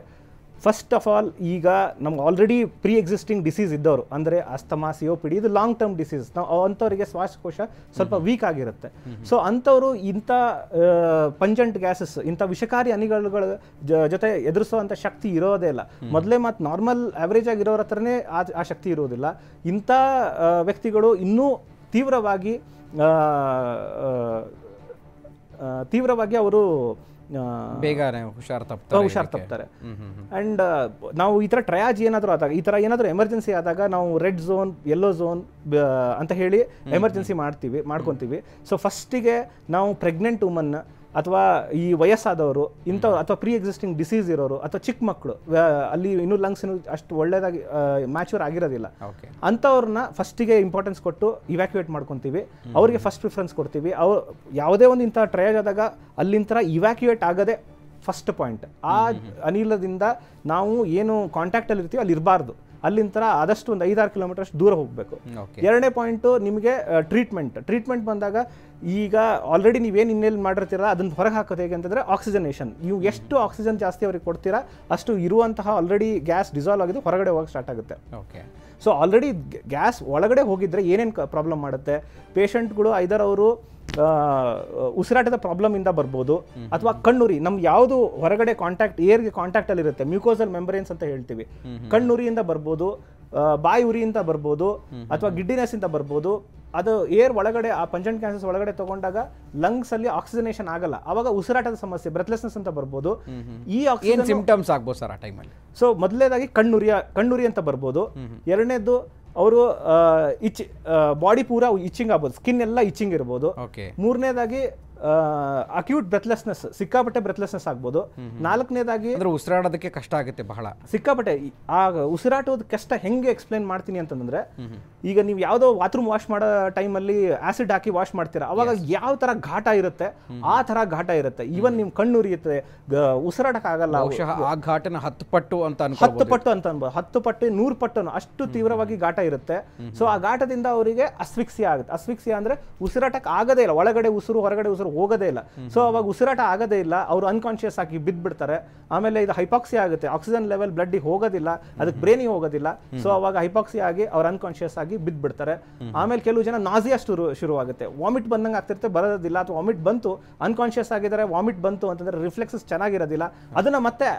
ಫಸ್ಟ್ ಆಫ್ ಆಲ್ ಈಗ ನಮ್ಗೆ ಆಲ್ರೆಡಿ ಪ್ರೀ ಎಕ್ಸಿಸ್ಟಿಂಗ್ ಡಿಸೀಸ್ ಇದ್ದವರು ಅಂದರೆ ಅಸ್ತಮಾ ಡಿ ಇದು ಲಾಂಗ್ ಟರ್ಮ್ ಡಿಸೀಸ್ ನಾವು ಅಂಥವರಿಗೆ ಶ್ವಾಸಕೋಶ ಸ್ವಲ್ಪ ವೀಕ್ ಆಗಿರುತ್ತೆ ಸೊ ಅಂಥವರು ಇಂಥ ಪಂಜೆಂಟ್ ಗ್ಯಾಸಸ್ ಇಂಥ ವಿಷಕಾರಿ ಜ ಜೊತೆ ಎದುರಿಸುವಂಥ ಶಕ್ತಿ ಇರೋದೇ ಇಲ್ಲ ಮೊದಲೇ ಮತ್ತು ನಾರ್ಮಲ್ ಆವ್ರೇಜ್ ಆಗಿರೋರ ಹತ್ರನೇ ಆ ಶಕ್ತಿ ಇರೋದಿಲ್ಲ ಇಂಥ ವ್ಯಕ್ತಿಗಳು ಇನ್ನೂ ತೀವ್ರವಾಗಿ ತೀವ್ರವಾಗಿ ಅವರು ಬೇಗ ಹುಷಾರ್ ತಪ್ತಾರೆ ಹುಷಾರ್ ತಪ್ತಾರೆ ಅಂಡ್ ನಾವು ಈ ತರ ಟ್ರಯಾಜ್ ಏನಾದ್ರು ಆದಾಗ ಈ ತರ ಏನಾದ್ರು ಎಮರ್ಜೆನ್ಸಿ ಆದಾಗ ನಾವು ರೆಡ್ ಝೋನ್ ಯೆಲ್ಲೋ ಝೋನ್ ಅಂತ ಹೇಳಿ ಎಮರ್ಜೆನ್ಸಿ ಮಾಡ್ತೀವಿ ಮಾಡ್ಕೊತೀವಿ ಸೊ ಫಸ್ಟಿಗೆ ನಾವು ಪ್ರೆಗ್ನೆಂಟ್ ವುಮನ್ ಅಥವಾ ಈ ವಯಸ್ಸಾದವರು ಇಂಥವ್ರು ಅಥವಾ ಪ್ರೀ ಎಕ್ಸಿಸ್ಟಿಂಗ್ ಡಿಸೀಸ್ ಇರೋರು ಅಥವಾ ಚಿಕ್ಕ ಮಕ್ಕಳು ಅಲ್ಲಿ ಇನ್ನೂ ಲಂಗ್ಸ್ ಇನ್ನೂ ಅಷ್ಟು ಒಳ್ಳೆಯದಾಗಿ ಮ್ಯಾಚೂರ್ ಆಗಿರೋದಿಲ್ಲ ಅಂಥವ್ರನ್ನ ಫಸ್ಟಿಗೆ ಇಂಪಾರ್ಟೆನ್ಸ್ ಕೊಟ್ಟು ಇವ್ಯಾಕ್ಯುಯೇಟ್ ಮಾಡ್ಕೊತೀವಿ ಅವರಿಗೆ ಫಸ್ಟ್ ಪ್ರಿಫರೆನ್ಸ್ ಕೊಡ್ತೀವಿ ಅವ್ರು ಯಾವುದೇ ಒಂದು ಇಂಥ ಟ್ರಯಲ್ ಆದಾಗ ಅಲ್ಲಿಂತರ ಇವ್ಯಾಕ್ಯುವೇಟ್ ಆಗದೆ ಫಸ್ಟ್ ಪಾಯಿಂಟ್ ಆ ಅನಿಲದಿಂದ ನಾವು ಏನು ಕಾಂಟ್ಯಾಕ್ಟಲ್ಲಿ ಇರ್ತೀವಿ ಅಲ್ಲಿ ಅಲ್ಲಿಂದ ಆದಷ್ಟು ಒಂದು ಐದಾರು ಕಿಲೋಮೀಟರ್ ಅಷ್ಟು ದೂರ ಹೋಗಬೇಕು ಎರಡನೇ ಪಾಯಿಂಟು ನಿಮಗೆ ಟ್ರೀಟ್ಮೆಂಟ್ ಟ್ರೀಟ್ಮೆಂಟ್ ಬಂದಾಗ ಈಗ ಆಲ್ರೆಡಿ ನೀವೇನು ಇನ್ನೇನು ಮಾಡಿರ್ತೀರ ಅದನ್ನು ಹೊರಗೆ ಹಾಕೋದು ಹೇಗೆ ಅಂತಂದರೆ ಆಕ್ಸಿಜನೇಷನ್ ನೀವು ಎಷ್ಟು ಆಕ್ಸಿಜನ್ ಜಾಸ್ತಿ ಅವ್ರಿಗೆ ಕೊಡ್ತೀರಾ ಅಷ್ಟು ಇರುವಂತಹ ಆಲ್ರೆಡಿ ಗ್ಯಾಸ್ ಡಿಸಾಲ್ವ್ ಆಗಿದ್ದು ಹೊರಗಡೆ ಹೋಗೋಕೆ ಸ್ಟಾರ್ಟ್ ಆಗುತ್ತೆ ಓಕೆ ಸೊ ಆಲ್ರೆಡಿ ಗ್ಯಾಸ್ ಒಳಗಡೆ ಹೋಗಿದ್ರೆ ಏನೇನು ಪ್ರಾಬ್ಲಮ್ ಮಾಡುತ್ತೆ ಪೇಷಂಟ್ಗಳು ಐದರ್ ಅವರು ಉಸಿರಾಟದ ಇಂದ ಬರ್ಬೋದು ಅಥವಾ ಕಣ್ಣುರಿ ನಮ್ಗೆ ಯಾವುದು ಹೊರಗಡೆ ಕಾಂಟ್ಯಾಕ್ಟ್ ಏರ್ಗೆ ಕಾಂಟ್ಯಾಕ್ಟಲ್ಲಿ ಇರುತ್ತೆ ಮ್ಯೂಕೋಸಲ್ ಮೆಂಬರೇನ್ಸ್ ಅಂತ ಹೇಳ್ತೀವಿ ಕಣ್ಣುರಿಯಿಂದ ಬರ್ಬೋದು ಬಾಯಿ ಉರಿಯಿಂದ ಬರ್ಬೋದು ಅಥವಾ ಗಿಡ್ಡಿನೆಸ್ ಇಂದ ಬರ್ಬೋದು ಅದು ಏರ್ ಒಳಗಡೆ ಆ ಪಂಜೆಂಟ್ ಕ್ಯಾನ್ಸಸ್ ಒಳಗಡೆ ತಗೊಂಡಾಗ ಲಂಗ್ಸ್ ಅಲ್ಲಿ ಆಕ್ಸಿಜನೇಷನ್ ಆಗಲ್ಲ ಅವಾಗ ಉಸಿರಾಟದ ಸಮಸ್ಯೆ ಬ್ರೆತ್ಲೆಸ್ನೆಸ್ ಅಂತ ಬರ್ಬೋದು ಈ ಆಕ್ಸಿಜನ್ ಸಿಂಪ್ಟಮ್ಸ್ ಆಗ್ಬೋದು ಸರ್ ಆ ಟೈಮಲ್ಲಿ ಸೊ ಮೊದಲೇದಾಗಿ ಕಣ್ಣುರಿಯ ಕಣ್ಣುರಿ ಅಂತ ಬರ್ಬೋದು ಎರಡನೇದು ಅವರು ಇಚ್ ಬಾಡಿ ಪೂರಾ ಇಚ್ಚಿಂಗ್ ಆಗ್ಬೋದು ಸ್ಕಿನ್ ಎಲ್ಲ ಇಚ್ಚಿಂಗ್ ಇರ್ಬೋದು ಮೂರನೇದಾಗಿ ಅಕ್ಯೂಟ್ ಬ್ರೆತ್ಲೆಸ್ನೆಸ್ ಸಿಕ್ಕಾಪಟ್ಟೆ ಬ್ರೆತ್ಲೆಸ್ನೆಸ್ ಆಗ್ಬೋದು ನಾಲ್ಕನೇದಾಗಿ ಅಂದ್ರೆ ಉಸಿರಾಡೋದಕ್ಕೆ ಕಷ್ಟ ಆಗುತ್ತೆ ಬಹಳ ಸಿಕ್ಕಾಪಟ್ಟೆ ಆ ಉಸಿರಾಟೋದ ಕಷ್ಟ ಹೆಂಗೆ ಎಕ್ಸ್ಪ್ಲೈನ್ ಮಾಡ್ತೀನಿ ಅಂತಂದ್ರೆ ಈಗ ನೀವು ಯಾವುದೋ ಬಾತ್ರೂಮ್ ವಾಶ್ ಮಾಡೋ ಟೈಮಲ್ಲಿ ಆಸಿಡ್ ಹಾಕಿ ವಾಶ್ ಮಾಡ್ತೀರಾ ಅವಾಗ ಯಾವ ತರ ಘಾಟ ಇರುತ್ತೆ ಆ ತರ ಘಾಟ ಇರುತ್ತೆ ಈವನ್ ನಿಮ್ ಕಣ್ಣು ಉರಿಯುತ್ತೆ ಉಸಿರಾಡಕ್ ಆಗಲ್ಲ ಆ ಘಾಟನ ಹತ್ತು ಪಟ್ಟು ಅಂತ ಹತ್ತು ಪಟ್ಟು ಅಂತ ಅನ್ಬೋದು ಹತ್ತು ಪಟ್ಟು ನೂರು ಪಟ್ಟು ಅಷ್ಟು ತೀವ್ರವಾಗಿ ಘಾಟ ಇರುತ್ತೆ ಸೊ ಆ ಘಾಟದಿಂದ ಅವರಿಗೆ ಅಸ್ವಿಕ್ಸಿ ಆಗುತ್ತೆ ಅಸ್ವಿಕ್ಸಿಯ ಅಂದ್ರೆ ಉಸಿರಾಟಕ್ ಆಗದೇ ಇಲ್ಲ ಒಳಗಡೆ ಉಸಿರು ಹೊರಗಡೆ ಉಸಿರು ಹೋಗೋದೇ ಇಲ್ಲ ಸೊ ಅವಾಗ ಉಸಿರಾಟ ಆಗೋದೇ ಇಲ್ಲ ಅವ್ರು ಅನ್ಕಾನ್ಶಿಯಸ್ ಆಗಿ ಬಿದ್ದ್ಬಿಡ್ತಾರೆ ಆಮೇಲೆ ಇದು ಹೈಪಾಕ್ಸಿ ಆಗುತ್ತೆ ಆಕ್ಸಿಜನ್ ಲೆವೆಲ್ ಬ್ಲಡ್ಡಿಗೆ ಹೋಗೋದಿಲ್ಲ ಅದಕ್ಕೆ ಬ್ರೇನಿಗೆ ಹೋಗೋದಿಲ್ಲ ಸೊ ಅವಾಗ ಹೈಪಾಕ್ಸಿ ಆಗಿ ಅವ್ರು ಅನ್ಕಾನ್ಶಿಯಸ್ ಆಗಿ ಬಿದ್ದ್ಬಿಡ್ತಾರೆ ಆಮೇಲೆ ಕೆಲವು ಜನ ನಾಸಿಯಾ ಶುರು ಶುರುವಾಗುತ್ತೆ ವಾಮಿಟ್ ಬಂದಂಗೆ ಆಗ್ತಿರುತ್ತೆ ಬರೋದಿಲ್ಲ ಅಥವಾ ವಾಮಿಟ್ ಬಂತು ಅನ್ಕಾನ್ಶಿಯಸ್ ಆಗಿದ್ರೆ ವಾಮಿಟ್ ಬಂತು ಅಂತಂದ್ರೆ ರಿಫ್ಲೆಕ್ಸಸ್ ಚೆನ್ನಾಗಿರೋದಿಲ್ಲ ಅದನ್ನ ಮತ್ತೆ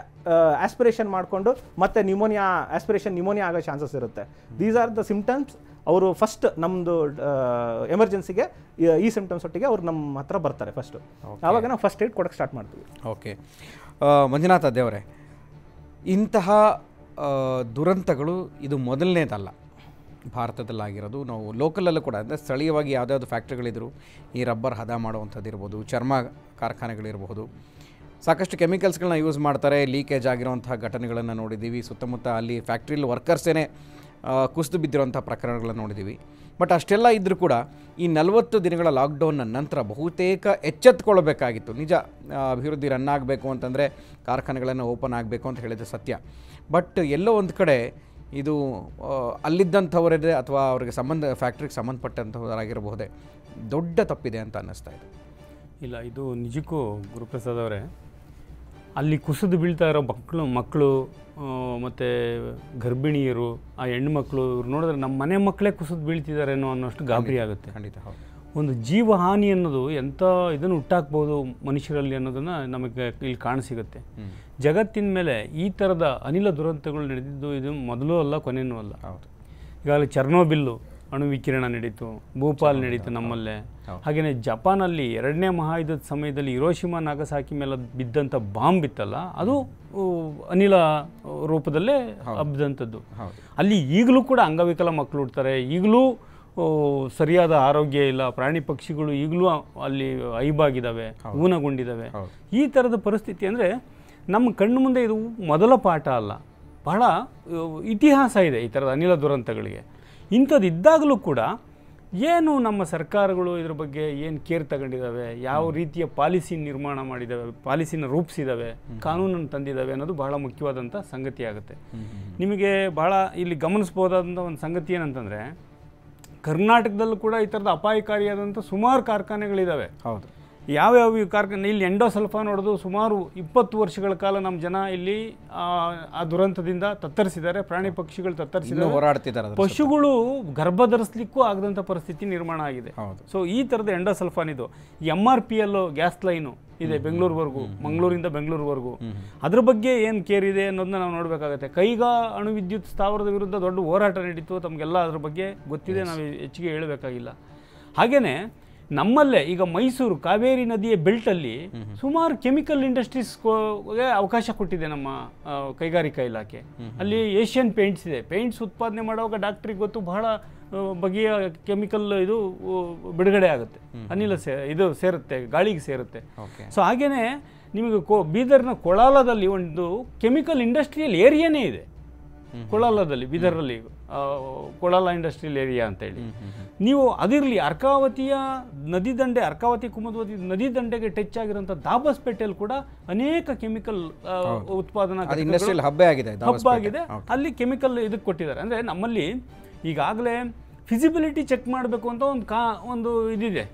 ಆಸ್ಪಿರೇಷನ್ ಮಾಡಿಕೊಂಡು ಮತ್ತೆ ನ್ಯೂಮೋನಿಯಾ ಆಸ್ಪಿರೇಷನ್ ನ್ಯೂಮೋನಿಯಾ ಆಗೋ ಚಾನ್ಸಸ್ ಇರುತ್ತೆ ದೀಸ್ ಆರ್ ದ ಸಿಂಪ್ಟಮ್ಸ್ ಅವರು ಫಸ್ಟ್ ನಮ್ಮದು ಎಮರ್ಜೆನ್ಸಿಗೆ ಈ ಸಿಂಪ್ಟಮ್ಸ್ ಒಟ್ಟಿಗೆ ಅವ್ರು ನಮ್ಮ ಹತ್ರ ಬರ್ತಾರೆ ಫಸ್ಟ್ ಆವಾಗ ನಾವು ಫಸ್ಟ್ ಏಡ್ ಕೊಡಕ್ಕೆ ಸ್ಟಾರ್ಟ್ ಮಾಡ್ತೀವಿ ಓಕೆ ಮಂಜುನಾಥ ದೇವರೇ ಇಂತಹ ದುರಂತಗಳು ಇದು ಮೊದಲನೇದಲ್ಲ ಭಾರತದಲ್ಲಾಗಿರೋದು ನಾವು ಲೋಕಲಲ್ಲೂ ಕೂಡ ಅಂದರೆ ಸ್ಥಳೀಯವಾಗಿ ಯಾವುದ್ಯಾವುದು ಫ್ಯಾಕ್ಟ್ರಿಗಳಿದ್ದರೂ ಈ ರಬ್ಬರ್ ಹದ ಮಾಡುವಂಥದ್ದು ಇರ್ಬೋದು ಚರ್ಮ ಕಾರ್ಖಾನೆಗಳಿರಬಹುದು ಸಾಕಷ್ಟು ಕೆಮಿಕಲ್ಸ್ಗಳನ್ನ ಯೂಸ್ ಮಾಡ್ತಾರೆ ಲೀಕೇಜ್ ಆಗಿರುವಂಥ ಘಟನೆಗಳನ್ನು ನೋಡಿದ್ದೀವಿ ಸುತ್ತಮುತ್ತ ಅಲ್ಲಿ ಫ್ಯಾಕ್ಟ್ರಿಲಿ ವರ್ಕರ್ಸೇನೆ ಕುಸಿದು ಬಿದ್ದಿರುವಂಥ ಪ್ರಕರಣಗಳನ್ನು ನೋಡಿದ್ದೀವಿ ಬಟ್ ಅಷ್ಟೆಲ್ಲ ಇದ್ದರೂ ಕೂಡ ಈ ನಲವತ್ತು ದಿನಗಳ ಲಾಕ್ಡೌನ್ನ ನಂತರ ಬಹುತೇಕ ಎಚ್ಚೆತ್ತುಕೊಳ್ಳಬೇಕಾಗಿತ್ತು ನಿಜ ಅಭಿವೃದ್ಧಿ ರನ್ ಆಗಬೇಕು ಅಂತಂದರೆ ಕಾರ್ಖಾನೆಗಳನ್ನು ಓಪನ್ ಆಗಬೇಕು ಅಂತ ಹೇಳಿದರೆ ಸತ್ಯ ಬಟ್ ಎಲ್ಲೋ ಒಂದು ಕಡೆ ಇದು ಅಲ್ಲಿದ್ದಂಥವರೇ ಅಥವಾ ಅವರಿಗೆ ಸಂಬಂಧ ಫ್ಯಾಕ್ಟ್ರಿಗೆ ಸಂಬಂಧಪಟ್ಟಂಥವರಾಗಿರಬಹುದೇ ದೊಡ್ಡ ತಪ್ಪಿದೆ ಅಂತ ಅನ್ನಿಸ್ತಾ ಇದೆ ಇಲ್ಲ ಇದು ನಿಜಕ್ಕೂ ಗುರುಪ್ರಸಾದ್ ಅವರೇ ಅಲ್ಲಿ ಕುಸಿದು ಬೀಳ್ತಾ ಇರೋ ಮಕ್ಕಳು ಮಕ್ಕಳು ಮತ್ತು ಗರ್ಭಿಣಿಯರು ಆ ಹೆಣ್ಮಕ್ಳು ಇವ್ರು ನೋಡಿದ್ರೆ ನಮ್ಮ ಮನೆ ಮಕ್ಕಳೇ ಕುಸಿದು ಬೀಳ್ತಿದ್ದಾರೇನೋ ಅನ್ನೋಷ್ಟು ಗಾಬರಿ ಆಗುತ್ತೆ ಖಂಡಿತ ಒಂದು ಜೀವ ಹಾನಿ ಅನ್ನೋದು ಎಂಥ ಇದನ್ನು ಹುಟ್ಟಾಕ್ಬೋದು ಮನುಷ್ಯರಲ್ಲಿ ಅನ್ನೋದನ್ನು ನಮಗೆ ಇಲ್ಲಿ ಕಾಣಸಿಗುತ್ತೆ ಜಗತ್ತಿನ ಮೇಲೆ ಈ ಥರದ ಅನಿಲ ದುರಂತಗಳು ನಡೆದಿದ್ದು ಇದು ಮೊದಲೂ ಅಲ್ಲ ಕೊನೆಯೂ ಅಲ್ಲ ಈಗಾಗಲೇ ಚರ್ನೋಬಿಲ್ಲು ಅಣು ವಿಕಿರಣ ನಡೀತು ಭೂಪಾಲ್ ನಡೀತು ನಮ್ಮಲ್ಲೇ ಹಾಗೆಯೇ ಜಪಾನಲ್ಲಿ ಎರಡನೇ ಮಹಾಯುದ್ಧದ ಸಮಯದಲ್ಲಿ ಇರೋಶಿಮಾ ನಾಗಸಾಕಿ ಮೇಲೆ ಬಿದ್ದಂಥ ಬಾಂಬ್ ಇತ್ತಲ್ಲ ಅದು ಅನಿಲ ರೂಪದಲ್ಲೇ ಹಬ್ಬಿದಂಥದ್ದು ಅಲ್ಲಿ ಈಗಲೂ ಕೂಡ ಅಂಗವಿಕಲ ಮಕ್ಕಳು ಇಡ್ತಾರೆ ಈಗಲೂ ಸರಿಯಾದ ಆರೋಗ್ಯ ಇಲ್ಲ ಪ್ರಾಣಿ ಪಕ್ಷಿಗಳು ಈಗಲೂ ಅಲ್ಲಿ ಐಬಾಗಿದ್ದಾವೆ ಊನಗೊಂಡಿದ್ದಾವೆ ಈ ಥರದ ಪರಿಸ್ಥಿತಿ ಅಂದರೆ ನಮ್ಮ ಕಣ್ಣು ಮುಂದೆ ಇದು ಮೊದಲ ಪಾಠ ಅಲ್ಲ ಬಹಳ ಇತಿಹಾಸ ಇದೆ ಈ ಥರದ ಅನಿಲ ದುರಂತಗಳಿಗೆ ಇಂಥದ್ದು ಇದ್ದಾಗಲೂ ಕೂಡ ಏನು ನಮ್ಮ ಸರ್ಕಾರಗಳು ಇದ್ರ ಬಗ್ಗೆ ಏನು ಕೇರ್ ತಗೊಂಡಿದ್ದಾವೆ ಯಾವ ರೀತಿಯ ಪಾಲಿಸಿ ನಿರ್ಮಾಣ ಮಾಡಿದ್ದಾವೆ ಪಾಲಿಸಿನ ರೂಪಿಸಿದ್ದಾವೆ ಕಾನೂನನ್ನು ತಂದಿದ್ದಾವೆ ಅನ್ನೋದು ಬಹಳ ಮುಖ್ಯವಾದಂಥ ಸಂಗತಿ ಆಗುತ್ತೆ ನಿಮಗೆ ಬಹಳ ಇಲ್ಲಿ ಗಮನಿಸ್ಬೋದಾದಂಥ ಒಂದು ಸಂಗತಿ ಏನಂತಂದರೆ ಕರ್ನಾಟಕದಲ್ಲೂ ಕೂಡ ಈ ಥರದ ಅಪಾಯಕಾರಿಯಾದಂಥ ಸುಮಾರು ಕಾರ್ಖಾನೆಗಳಿದ್ದಾವೆ ಹೌದು ಯಾವ್ಯಾವ ಕಾರ್ಖಾನೆ ಇಲ್ಲಿ ಎಂಡೋಸಲ್ಫಾನ್ ಹೊಡೆದು ಸುಮಾರು ಇಪ್ಪತ್ತು ವರ್ಷಗಳ ಕಾಲ ನಮ್ಮ ಜನ ಇಲ್ಲಿ ಆ ದುರಂತದಿಂದ ತತ್ತರಿಸಿದ್ದಾರೆ ಪ್ರಾಣಿ ಪಕ್ಷಿಗಳು ತತ್ತರಿಸಿದ್ದಾರೆ ಹೋರಾಡ್ತಿದ್ದಾರೆ ಪಶುಗಳು ಗರ್ಭ ಧರಿಸ್ಲಿಕ್ಕೂ ಆಗದಂಥ ಪರಿಸ್ಥಿತಿ ನಿರ್ಮಾಣ ಆಗಿದೆ ಸೊ ಈ ಥರದ ಎಂಡೋಸಲ್ಫಾನ್ ಇದು M R P L gas line ಇದೆ ಬೆಂಗಳೂರುವರೆಗೂ ಮಂಗಳೂರಿಂದ ಬೆಂಗಳೂರುವರೆಗೂ ಅದ್ರ ಬಗ್ಗೆ ಏನು ಕೇರ್ ಇದೆ ಅನ್ನೋದನ್ನ ನಾವು ನೋಡಬೇಕಾಗುತ್ತೆ ಕೈಗಾ ಅಣು ವಿದ್ಯುತ್ ಸ್ಥಾವರದ ವಿರುದ್ಧ ದೊಡ್ಡ ಹೋರಾಟ ನಡೀತು ತಮಗೆಲ್ಲ ಅದ್ರ ಬಗ್ಗೆ ಗೊತ್ತಿದೆ ನಾವು ಹೆಚ್ಚಿಗೆ ಹೇಳಬೇಕಾಗಿಲ್ಲ ಹಾಗೆಯೇ ನಮ್ಮಲ್ಲೇ ಈಗ ಮೈಸೂರು ಕಾವೇರಿ ನದಿಯ ಬೆಲ್ಟಲ್ಲಿ ಸುಮಾರು ಕೆಮಿಕಲ್ ಇಂಡಸ್ಟ್ರೀಸ್ ಅವಕಾಶ ಕೊಟ್ಟಿದೆ ನಮ್ಮ ಕೈಗಾರಿಕಾ ಇಲಾಖೆ ಅಲ್ಲಿ ಏಷ್ಯನ್ ಪೇಂಟ್ಸ್ ಇದೆ ಪೇಂಟ್ಸ್ ಉತ್ಪಾದನೆ ಮಾಡುವಾಗ ಡಾಕ್ಟ್ರಿಗೆ ಗೊತ್ತು ಬಹಳ ಬಗೆಯ ಕೆಮಿಕಲ್ ಇದು ಬಿಡುಗಡೆ ಆಗುತ್ತೆ ಅನಿಲ ಸೇ ಇದು ಸೇರುತ್ತೆ ಗಾಳಿಗೆ ಸೇರುತ್ತೆ ಸೊ ಹಾಗೇನೆ ನಿಮಗೆ ಬೀದರ್ನ ಕೊಳಾಲದಲ್ಲಿ ಒಂದು ಕೆಮಿಕಲ್ ಇಂಡಸ್ಟ್ರಿಯಲ್ ಏರಿಯಾನೇ ಇದೆ ಕೊಳಲದಲ್ಲಿ ಬಿದರಲ್ಲಿ ಕೊಳಲ ಇಂಡಸ್ಟ್ರಿಯಲ್ ಏರಿಯಾ ಅಂತ ಹೇಳಿ ನೀವು ಅದಿರಲಿ ಅರ್ಕಾವತಿಯ ನದಿ ದಂಡೆ ಅರ್ಕಾವತಿ ಕುಮದ್ವತಿ ನದಿ ದಂಡೆಗೆ ಟಚ್ ದಾಬಸ್ ದಾಬಸ್ಪೇಟೆಯಲ್ಲಿ ಕೂಡ ಅನೇಕ ಕೆಮಿಕಲ್ ಉತ್ಪಾದನಾ ಇಂಡಸ್ಟ್ರಿಯಲ್ ಹಬ್ಬ ಆಗಿದೆ ಆಗಿದೆ ಅಲ್ಲಿ ಕೆಮಿಕಲ್ ಇದಕ್ಕೆ ಕೊಟ್ಟಿದ್ದಾರೆ ಅಂದ್ರೆ ನಮ್ಮಲ್ಲಿ ಈಗಾಗಲೇ ಫಿಸಿಬಿಲಿಟಿ ಚೆಕ್ ಮಾಡಬೇಕು ಅಂತ ಒಂದು ಕಾ ಒಂದು ಇದಿದೆ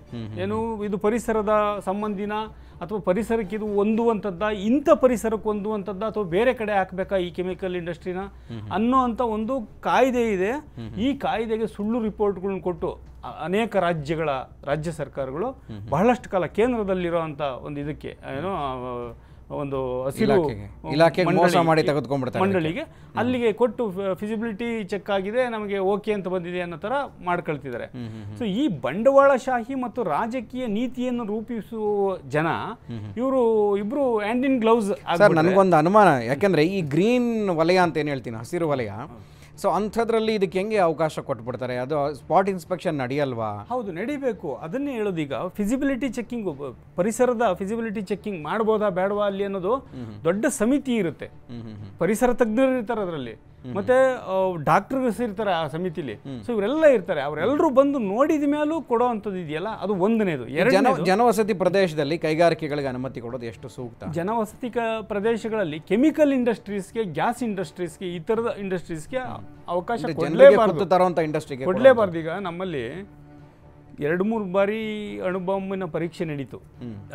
ಏನು ಇದು ಪರಿಸರದ ಸಂಬಂಧಿನ ಅಥವಾ ಪರಿಸರಕ್ಕೆ ಇದು ಹೊಂದುವಂಥದ್ದ ಇಂಥ ಪರಿಸರಕ್ಕೆ ಹೊಂದುವಂಥದ್ದ ಅಥವಾ ಬೇರೆ ಕಡೆ ಹಾಕಬೇಕಾ ಈ ಕೆಮಿಕಲ್ ಇಂಡಸ್ಟ್ರಿನ ಅನ್ನೋ ಅಂತ ಒಂದು ಕಾಯ್ದೆ ಇದೆ ಈ ಕಾಯ್ದೆಗೆ ಸುಳ್ಳು ರಿಪೋರ್ಟ್ಗಳನ್ನ ಕೊಟ್ಟು ಅನೇಕ ರಾಜ್ಯಗಳ ರಾಜ್ಯ ಸರ್ಕಾರಗಳು ಬಹಳಷ್ಟು ಕಾಲ ಕೇಂದ್ರದಲ್ಲಿರೋ ಅಂಥ ಒಂದು ಇದಕ್ಕೆ ಏನು ಒಂದು ಹಸಿರು ಇಲಾಖೆ ಮೋಸ ಮಾಡಿ ತೆಗೆದುಕೊಂಡ್ಬಿಡ್ತಾರೆ ಮಂಡಳಿಗೆ ಅಲ್ಲಿಗೆ ಕೊಟ್ಟು ಫಿಸಿಬಿಲಿಟಿ ಚೆಕ್ ಆಗಿದೆ ನಮಗೆ ಓಕೆ ಅಂತ ಬಂದಿದೆ ಅನ್ನೋ ತರ ಮಾಡ್ಕೊಳ್ತಿದ್ದಾರೆ ಸೊ ಈ ಬಂಡವಾಳಶಾಹಿ ಮತ್ತು ರಾಜಕೀಯ ನೀತಿಯನ್ನು ರೂಪಿಸುವ ಜನ ಇವರು ಇಬ್ರು ಹ್ಯಾಂಡ್ ಇನ್ ಗ್ಲೌಸ್ ನನಗೊಂದು ಅನುಮಾನ ಯಾಕೆಂದ್ರೆ ಈ ಗ್ರೀನ್ ವಲಯ ಅಂತ ಏನು ಹೇಳ್ತೀನಿ ಹಸಿರು ವಲಯ ಸೊ ಅಂಥದ್ರಲ್ಲಿ ಇದಕ್ಕೆ ಹೆಂಗೆ ಅವಕಾಶ ಕೊಟ್ಬಿಡ್ತಾರೆ ಅದು ಸ್ಪಾಟ್ ಇನ್ಸ್ಪೆಕ್ಷನ್ ನಡೆಯಲ್ವಾ ಹೌದು ನಡಿಬೇಕು ಅದನ್ನೇ ಹೇಳೋದು ಈಗ ಫಿಸಿಬಿಲಿಟಿ ಚೆಕ್ಕಿಂಗ್ ಪರಿಸರದ ಫಿಸಿಬಿಲಿಟಿ ಚೆಕ್ಕಿಂಗ್ ಮಾಡ್ಬೋದಾ ಬೇಡವಾ ಅಲ್ಲಿ ಅನ್ನೋದು ದೊಡ್ಡ ಸಮಿತಿ ಇರುತ್ತೆ ಪರಿಸರ ತಜ್ಞರು ಇರ್ತಾರೆ ಅದರಲ್ಲಿ ಮತ್ತೆ ಡಾಕ್ಟರ್ ಇರ್ತಾರೆ ಆ ಸಮಿತಿಲಿ ಸೊ ಇವರೆಲ್ಲ ಇರ್ತಾರೆ ಅವರೆಲ್ಲರೂ ಬಂದು ನೋಡಿದ ಮೇಲೂ ಕೊಡೋ ಇದೆಯಲ್ಲ ಅದು ಒಂದನೇದು ಜನವಸತಿ ಪ್ರದೇಶದಲ್ಲಿ ಕೈಗಾರಿಕೆಗಳಿಗೆ ಅನುಮತಿ ಕೊಡೋದು ಎಷ್ಟು ಸೂಕ್ತ ಜನವಸತಿ ಪ್ರದೇಶಗಳಲ್ಲಿ ಕೆಮಿಕಲ್ ಇಂಡಸ್ಟ್ರೀಸ್ಗೆ ಗ್ಯಾಸ್ ಇಂಡಸ್ಟ್ರೀಸ್ಗೆ ಈ ಥರದ ಇಂಡಸ್ಟ್ರೀಸ್ಗೆ ಅವಕಾಶ ತರುವಂತ ತರುವಂಥ ಇಂಡಸ್ಟ್ರಿಗೆ ಕೊಡಲೇಬಾರ್ದು ಈಗ ನಮ್ಮಲ್ಲಿ ಎರಡು ಮೂರು ಬಾರಿ ಅಣುಬಾಂಬಿನ ಪರೀಕ್ಷೆ ನಡೀತು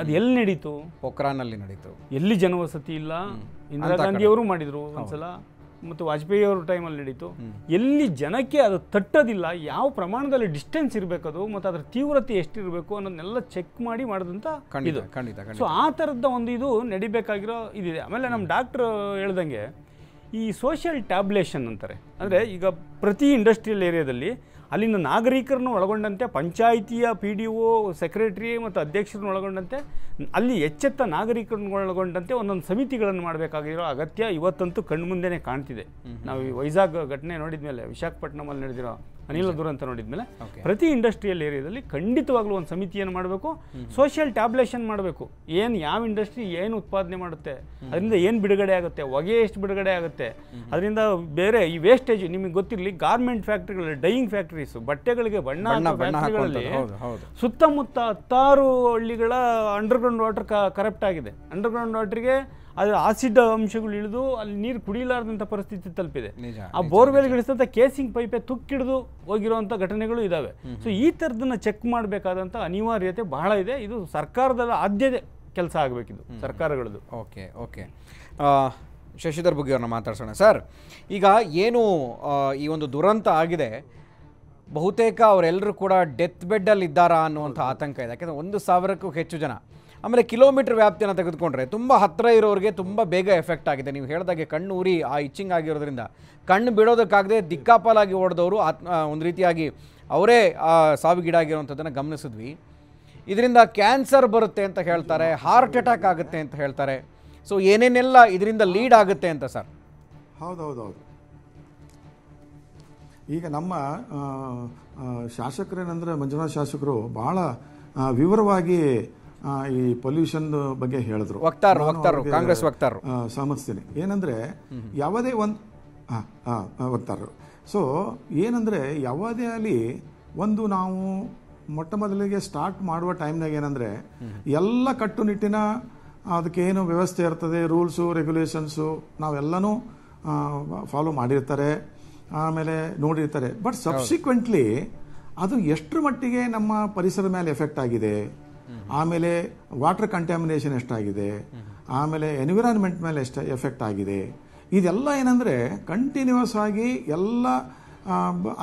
ಅದು ಎಲ್ಲಿ ನಡೀತು ಪೊಕ್ರಾನಲ್ಲಿ ನಡೀತು ಎಲ್ಲಿ ಜನವಸತಿ ಇಲ್ಲ ಇಂದಿರಾ ಅವರು ಮಾಡಿದ್ರು ಒಂದ್ಸಲ ಮತ್ತು ವಾಜಪೇಯಿ ಅವರ ಟೈಮಲ್ಲಿ ನಡೀತು ಎಲ್ಲಿ ಜನಕ್ಕೆ ಅದು ತಟ್ಟೋದಿಲ್ಲ ಯಾವ ಪ್ರಮಾಣದಲ್ಲಿ ಡಿಸ್ಟೆನ್ಸ್ ಇರಬೇಕದು ಮತ್ತು ಅದರ ತೀವ್ರತೆ ಎಷ್ಟಿರಬೇಕು ಅನ್ನೋದನ್ನೆಲ್ಲ ಚೆಕ್ ಮಾಡಿ ಮಾಡಿದಂಥ ಇದು ಖಂಡಿತ ಸೊ ಆ ಥರದ ಒಂದು ಇದು ನಡಿಬೇಕಾಗಿರೋ ಇದಿದೆ ಆಮೇಲೆ ನಮ್ಮ ಡಾಕ್ಟ್ರು ಹೇಳ್ದಂಗೆ ಈ ಸೋಷಿಯಲ್ ಟ್ಯಾಬ್ಲೇಷನ್ ಅಂತಾರೆ ಅಂದರೆ ಈಗ ಪ್ರತಿ ಇಂಡಸ್ಟ್ರಿಯಲ್ ಏರಿಯಾದಲ್ಲಿ ಅಲ್ಲಿನ ನಾಗರಿಕರನ್ನು ಒಳಗೊಂಡಂತೆ ಪಂಚಾಯಿತಿಯ ಪಿ ಡಿ ಒ ಸೆಕ್ರೆಟರಿ ಮತ್ತು ಅಧ್ಯಕ್ಷರನ್ನು ಒಳಗೊಂಡಂತೆ ಅಲ್ಲಿ ಎಚ್ಚೆತ್ತ ನಾಗರಿಕರನ್ನು ಒಳಗೊಂಡಂತೆ ಒಂದೊಂದು ಸಮಿತಿಗಳನ್ನು ಮಾಡಬೇಕಾಗಿರೋ ಅಗತ್ಯ ಇವತ್ತಂತೂ ಕಣ್ಮುಂದೇನೆ ಕಾಣ್ತಿದೆ ನಾವು ಈ ವೈಜಾಗ್ ಘಟನೆ ನೋಡಿದ ಮೇಲೆ ವಿಶಾಖಪಟ್ಟಣಮಲ್ಲಿ ನಡೆದಿರೋ ಅನಿಲ ದೂರ ಅಂತ ನೋಡಿದ್ಮೇಲೆ ಪ್ರತಿ ಇಂಡಸ್ಟ್ರಿಯಲ್ ಏರಿಯಾದಲ್ಲಿ ಖಂಡಿತವಾಗ್ಲೂ ಒಂದು ಸಮಿತಿಯನ್ನು ಮಾಡಬೇಕು ಸೋಷಿಯಲ್ ಟ್ಯಾಬ್ಲೇಷನ್ ಮಾಡಬೇಕು ಏನು ಯಾವ ಇಂಡಸ್ಟ್ರಿ ಏನು ಉತ್ಪಾದನೆ ಮಾಡುತ್ತೆ ಅದರಿಂದ ಏನು ಬಿಡುಗಡೆ ಆಗುತ್ತೆ ಹೊಗೆ ಎಷ್ಟು ಬಿಡುಗಡೆ ಆಗುತ್ತೆ ಅದರಿಂದ ಬೇರೆ ಈ ವೇಸ್ಟೇಜ್ ನಿಮಗೆ ಗೊತ್ತಿರಲಿ ಗಾರ್ಮೆಂಟ್ ಫ್ಯಾಕ್ಟ್ರಿಗಳಲ್ಲಿ ಡೈಯಿಂಗ್ ಫ್ಯಾಕ್ಟ್ರೀಸ್ ಬಟ್ಟೆಗಳಿಗೆ ಬಣ್ಣ ಫ್ಯಾಕ್ಟ್ರಿಗಳಲ್ಲಿ ಸುತ್ತಮುತ್ತ ಹತ್ತಾರು ಹಳ್ಳಿಗಳ ಅಂಡರ್ಗ್ರೌಂಡ್ ವಾಟರ್ ಕರಪ್ಟ್ ಆಗಿದೆ ಗ್ರೌಂಡ್ ವಾಟರ್ಗೆ ಆದರೆ ಆಸಿಡ್ ಅಂಶಗಳು ಇಳಿದು ಅಲ್ಲಿ ನೀರು ಕುಡಿಲಾರ್ದಂಥ ಪರಿಸ್ಥಿತಿ ತಲುಪಿದೆ ಆ ಬೋರ್ವೆಲ್ ಬೋರ್ವೆಲ್ಗಳಿಸಿದಂಥ ಕೇಸಿಂಗ್ ಪೈಪೇ ತುಕ್ಕಿಡಿದು ಹೋಗಿರುವಂಥ ಘಟನೆಗಳು ಇದ್ದಾವೆ ಸೊ ಈ ಥರದನ್ನ ಚೆಕ್ ಮಾಡಬೇಕಾದಂಥ ಅನಿವಾರ್ಯತೆ ಬಹಳ ಇದೆ ಇದು ಸರ್ಕಾರದ ಆದ್ಯತೆ ಕೆಲಸ ಆಗಬೇಕಿದು ಸರ್ಕಾರಗಳದು ಓಕೆ ಓಕೆ ಶಶಿಧರ್ ಬಗ್ಗೆ ಅವ್ರನ್ನ ಮಾತಾಡ್ಸೋಣ ಸರ್ ಈಗ ಏನು ಈ ಒಂದು ದುರಂತ ಆಗಿದೆ ಬಹುತೇಕ ಅವರೆಲ್ಲರೂ ಕೂಡ ಡೆತ್ ಬೆಡ್ಡಲ್ಲಿ ಇದ್ದಾರಾ ಅನ್ನುವಂಥ ಆತಂಕ ಇದೆ ಯಾಕೆಂದ್ರೆ ಒಂದು ಸಾವಿರಕ್ಕೂ ಹೆಚ್ಚು ಜನ ಆಮೇಲೆ ಕಿಲೋಮೀಟರ್ ವ್ಯಾಪ್ತಿಯನ್ನು ತೆಗೆದುಕೊಂಡ್ರೆ ತುಂಬ ಹತ್ತಿರ ಇರೋರಿಗೆ ತುಂಬ ಬೇಗ ಎಫೆಕ್ಟ್ ಆಗಿದೆ ನೀವು ಹೇಳಿದಾಗೆ ಕಣ್ಣು ಉರಿ ಆ ಇಚ್ಚಿಂಗ್ ಆಗಿರೋದ್ರಿಂದ ಕಣ್ಣು ಬಿಡೋದಕ್ಕಾಗದೆ ದಿಕ್ಕಾಪಾಲಾಗಿ ಓಡಿದವರು ಆತ್ಮ ಒಂದು ರೀತಿಯಾಗಿ ಅವರೇ ಸಾವಿಗೀಡಾಗಿರುವಂಥದ್ದನ್ನು ಗಮನಿಸಿದ್ವಿ ಇದರಿಂದ ಕ್ಯಾನ್ಸರ್ ಬರುತ್ತೆ ಅಂತ ಹೇಳ್ತಾರೆ ಹಾರ್ಟ್ ಅಟ್ಯಾಕ್ ಆಗುತ್ತೆ ಅಂತ ಹೇಳ್ತಾರೆ ಸೊ ಏನೇನೆಲ್ಲ ಇದರಿಂದ ಲೀಡ್ ಆಗುತ್ತೆ ಅಂತ ಸರ್ ಹೌದೌದೌದು ಈಗ ನಮ್ಮ ಶಾಸಕರೇನಂದ್ರೆ ಮಂಜುನಾಥ್ ಶಾಸಕರು ಭಾಳ ವಿವರವಾಗಿ ಈ ಪೊಲ್ಯೂಷನ್ ಬಗ್ಗೆ ಹೇಳಿದ್ರು ಕಾಂಗ್ರೆಸ್ ವಕ್ತಾರರು ಸಮಸ್ತೀನಿ ಏನಂದ್ರೆ ಯಾವುದೇ ಒಂದು ವಕ್ತಾರರು ಸೊ ಏನಂದ್ರೆ ಯಾವುದೇ ಅಲ್ಲಿ ಒಂದು ನಾವು ಮೊಟ್ಟ ಮೊದಲಿಗೆ ಸ್ಟಾರ್ಟ್ ಮಾಡುವ ಟೈಮ್ನಾಗ ಏನಂದ್ರೆ ಎಲ್ಲ ಕಟ್ಟುನಿಟ್ಟಿನ ಅದಕ್ಕೇನು ವ್ಯವಸ್ಥೆ ಇರ್ತದೆ ರೂಲ್ಸು ರೆಗ್ಯುಲೇಷನ್ಸು ನಾವೆಲ್ಲನೂ ಫಾಲೋ ಮಾಡಿರ್ತಾರೆ ಆಮೇಲೆ ನೋಡಿರ್ತಾರೆ ಬಟ್ ಸಬ್ಸಿಕ್ವೆಂಟ್ಲಿ ಅದು ಎಷ್ಟು ಮಟ್ಟಿಗೆ ನಮ್ಮ ಪರಿಸರ ಮೇಲೆ ಎಫೆಕ್ಟ್ ಆಗಿದೆ ಆಮೇಲೆ ವಾಟರ್ ಕಂಟ್ಯಾಮಿನೇಷನ್ ಎಷ್ಟಾಗಿದೆ ಆಮೇಲೆ ಎನ್ವಿರಾನ್ಮೆಂಟ್ ಮೇಲೆ ಎಷ್ಟು ಎಫೆಕ್ಟ್ ಆಗಿದೆ ಇದೆಲ್ಲ ಏನಂದರೆ ಕಂಟಿನ್ಯೂಸ್ ಆಗಿ ಎಲ್ಲ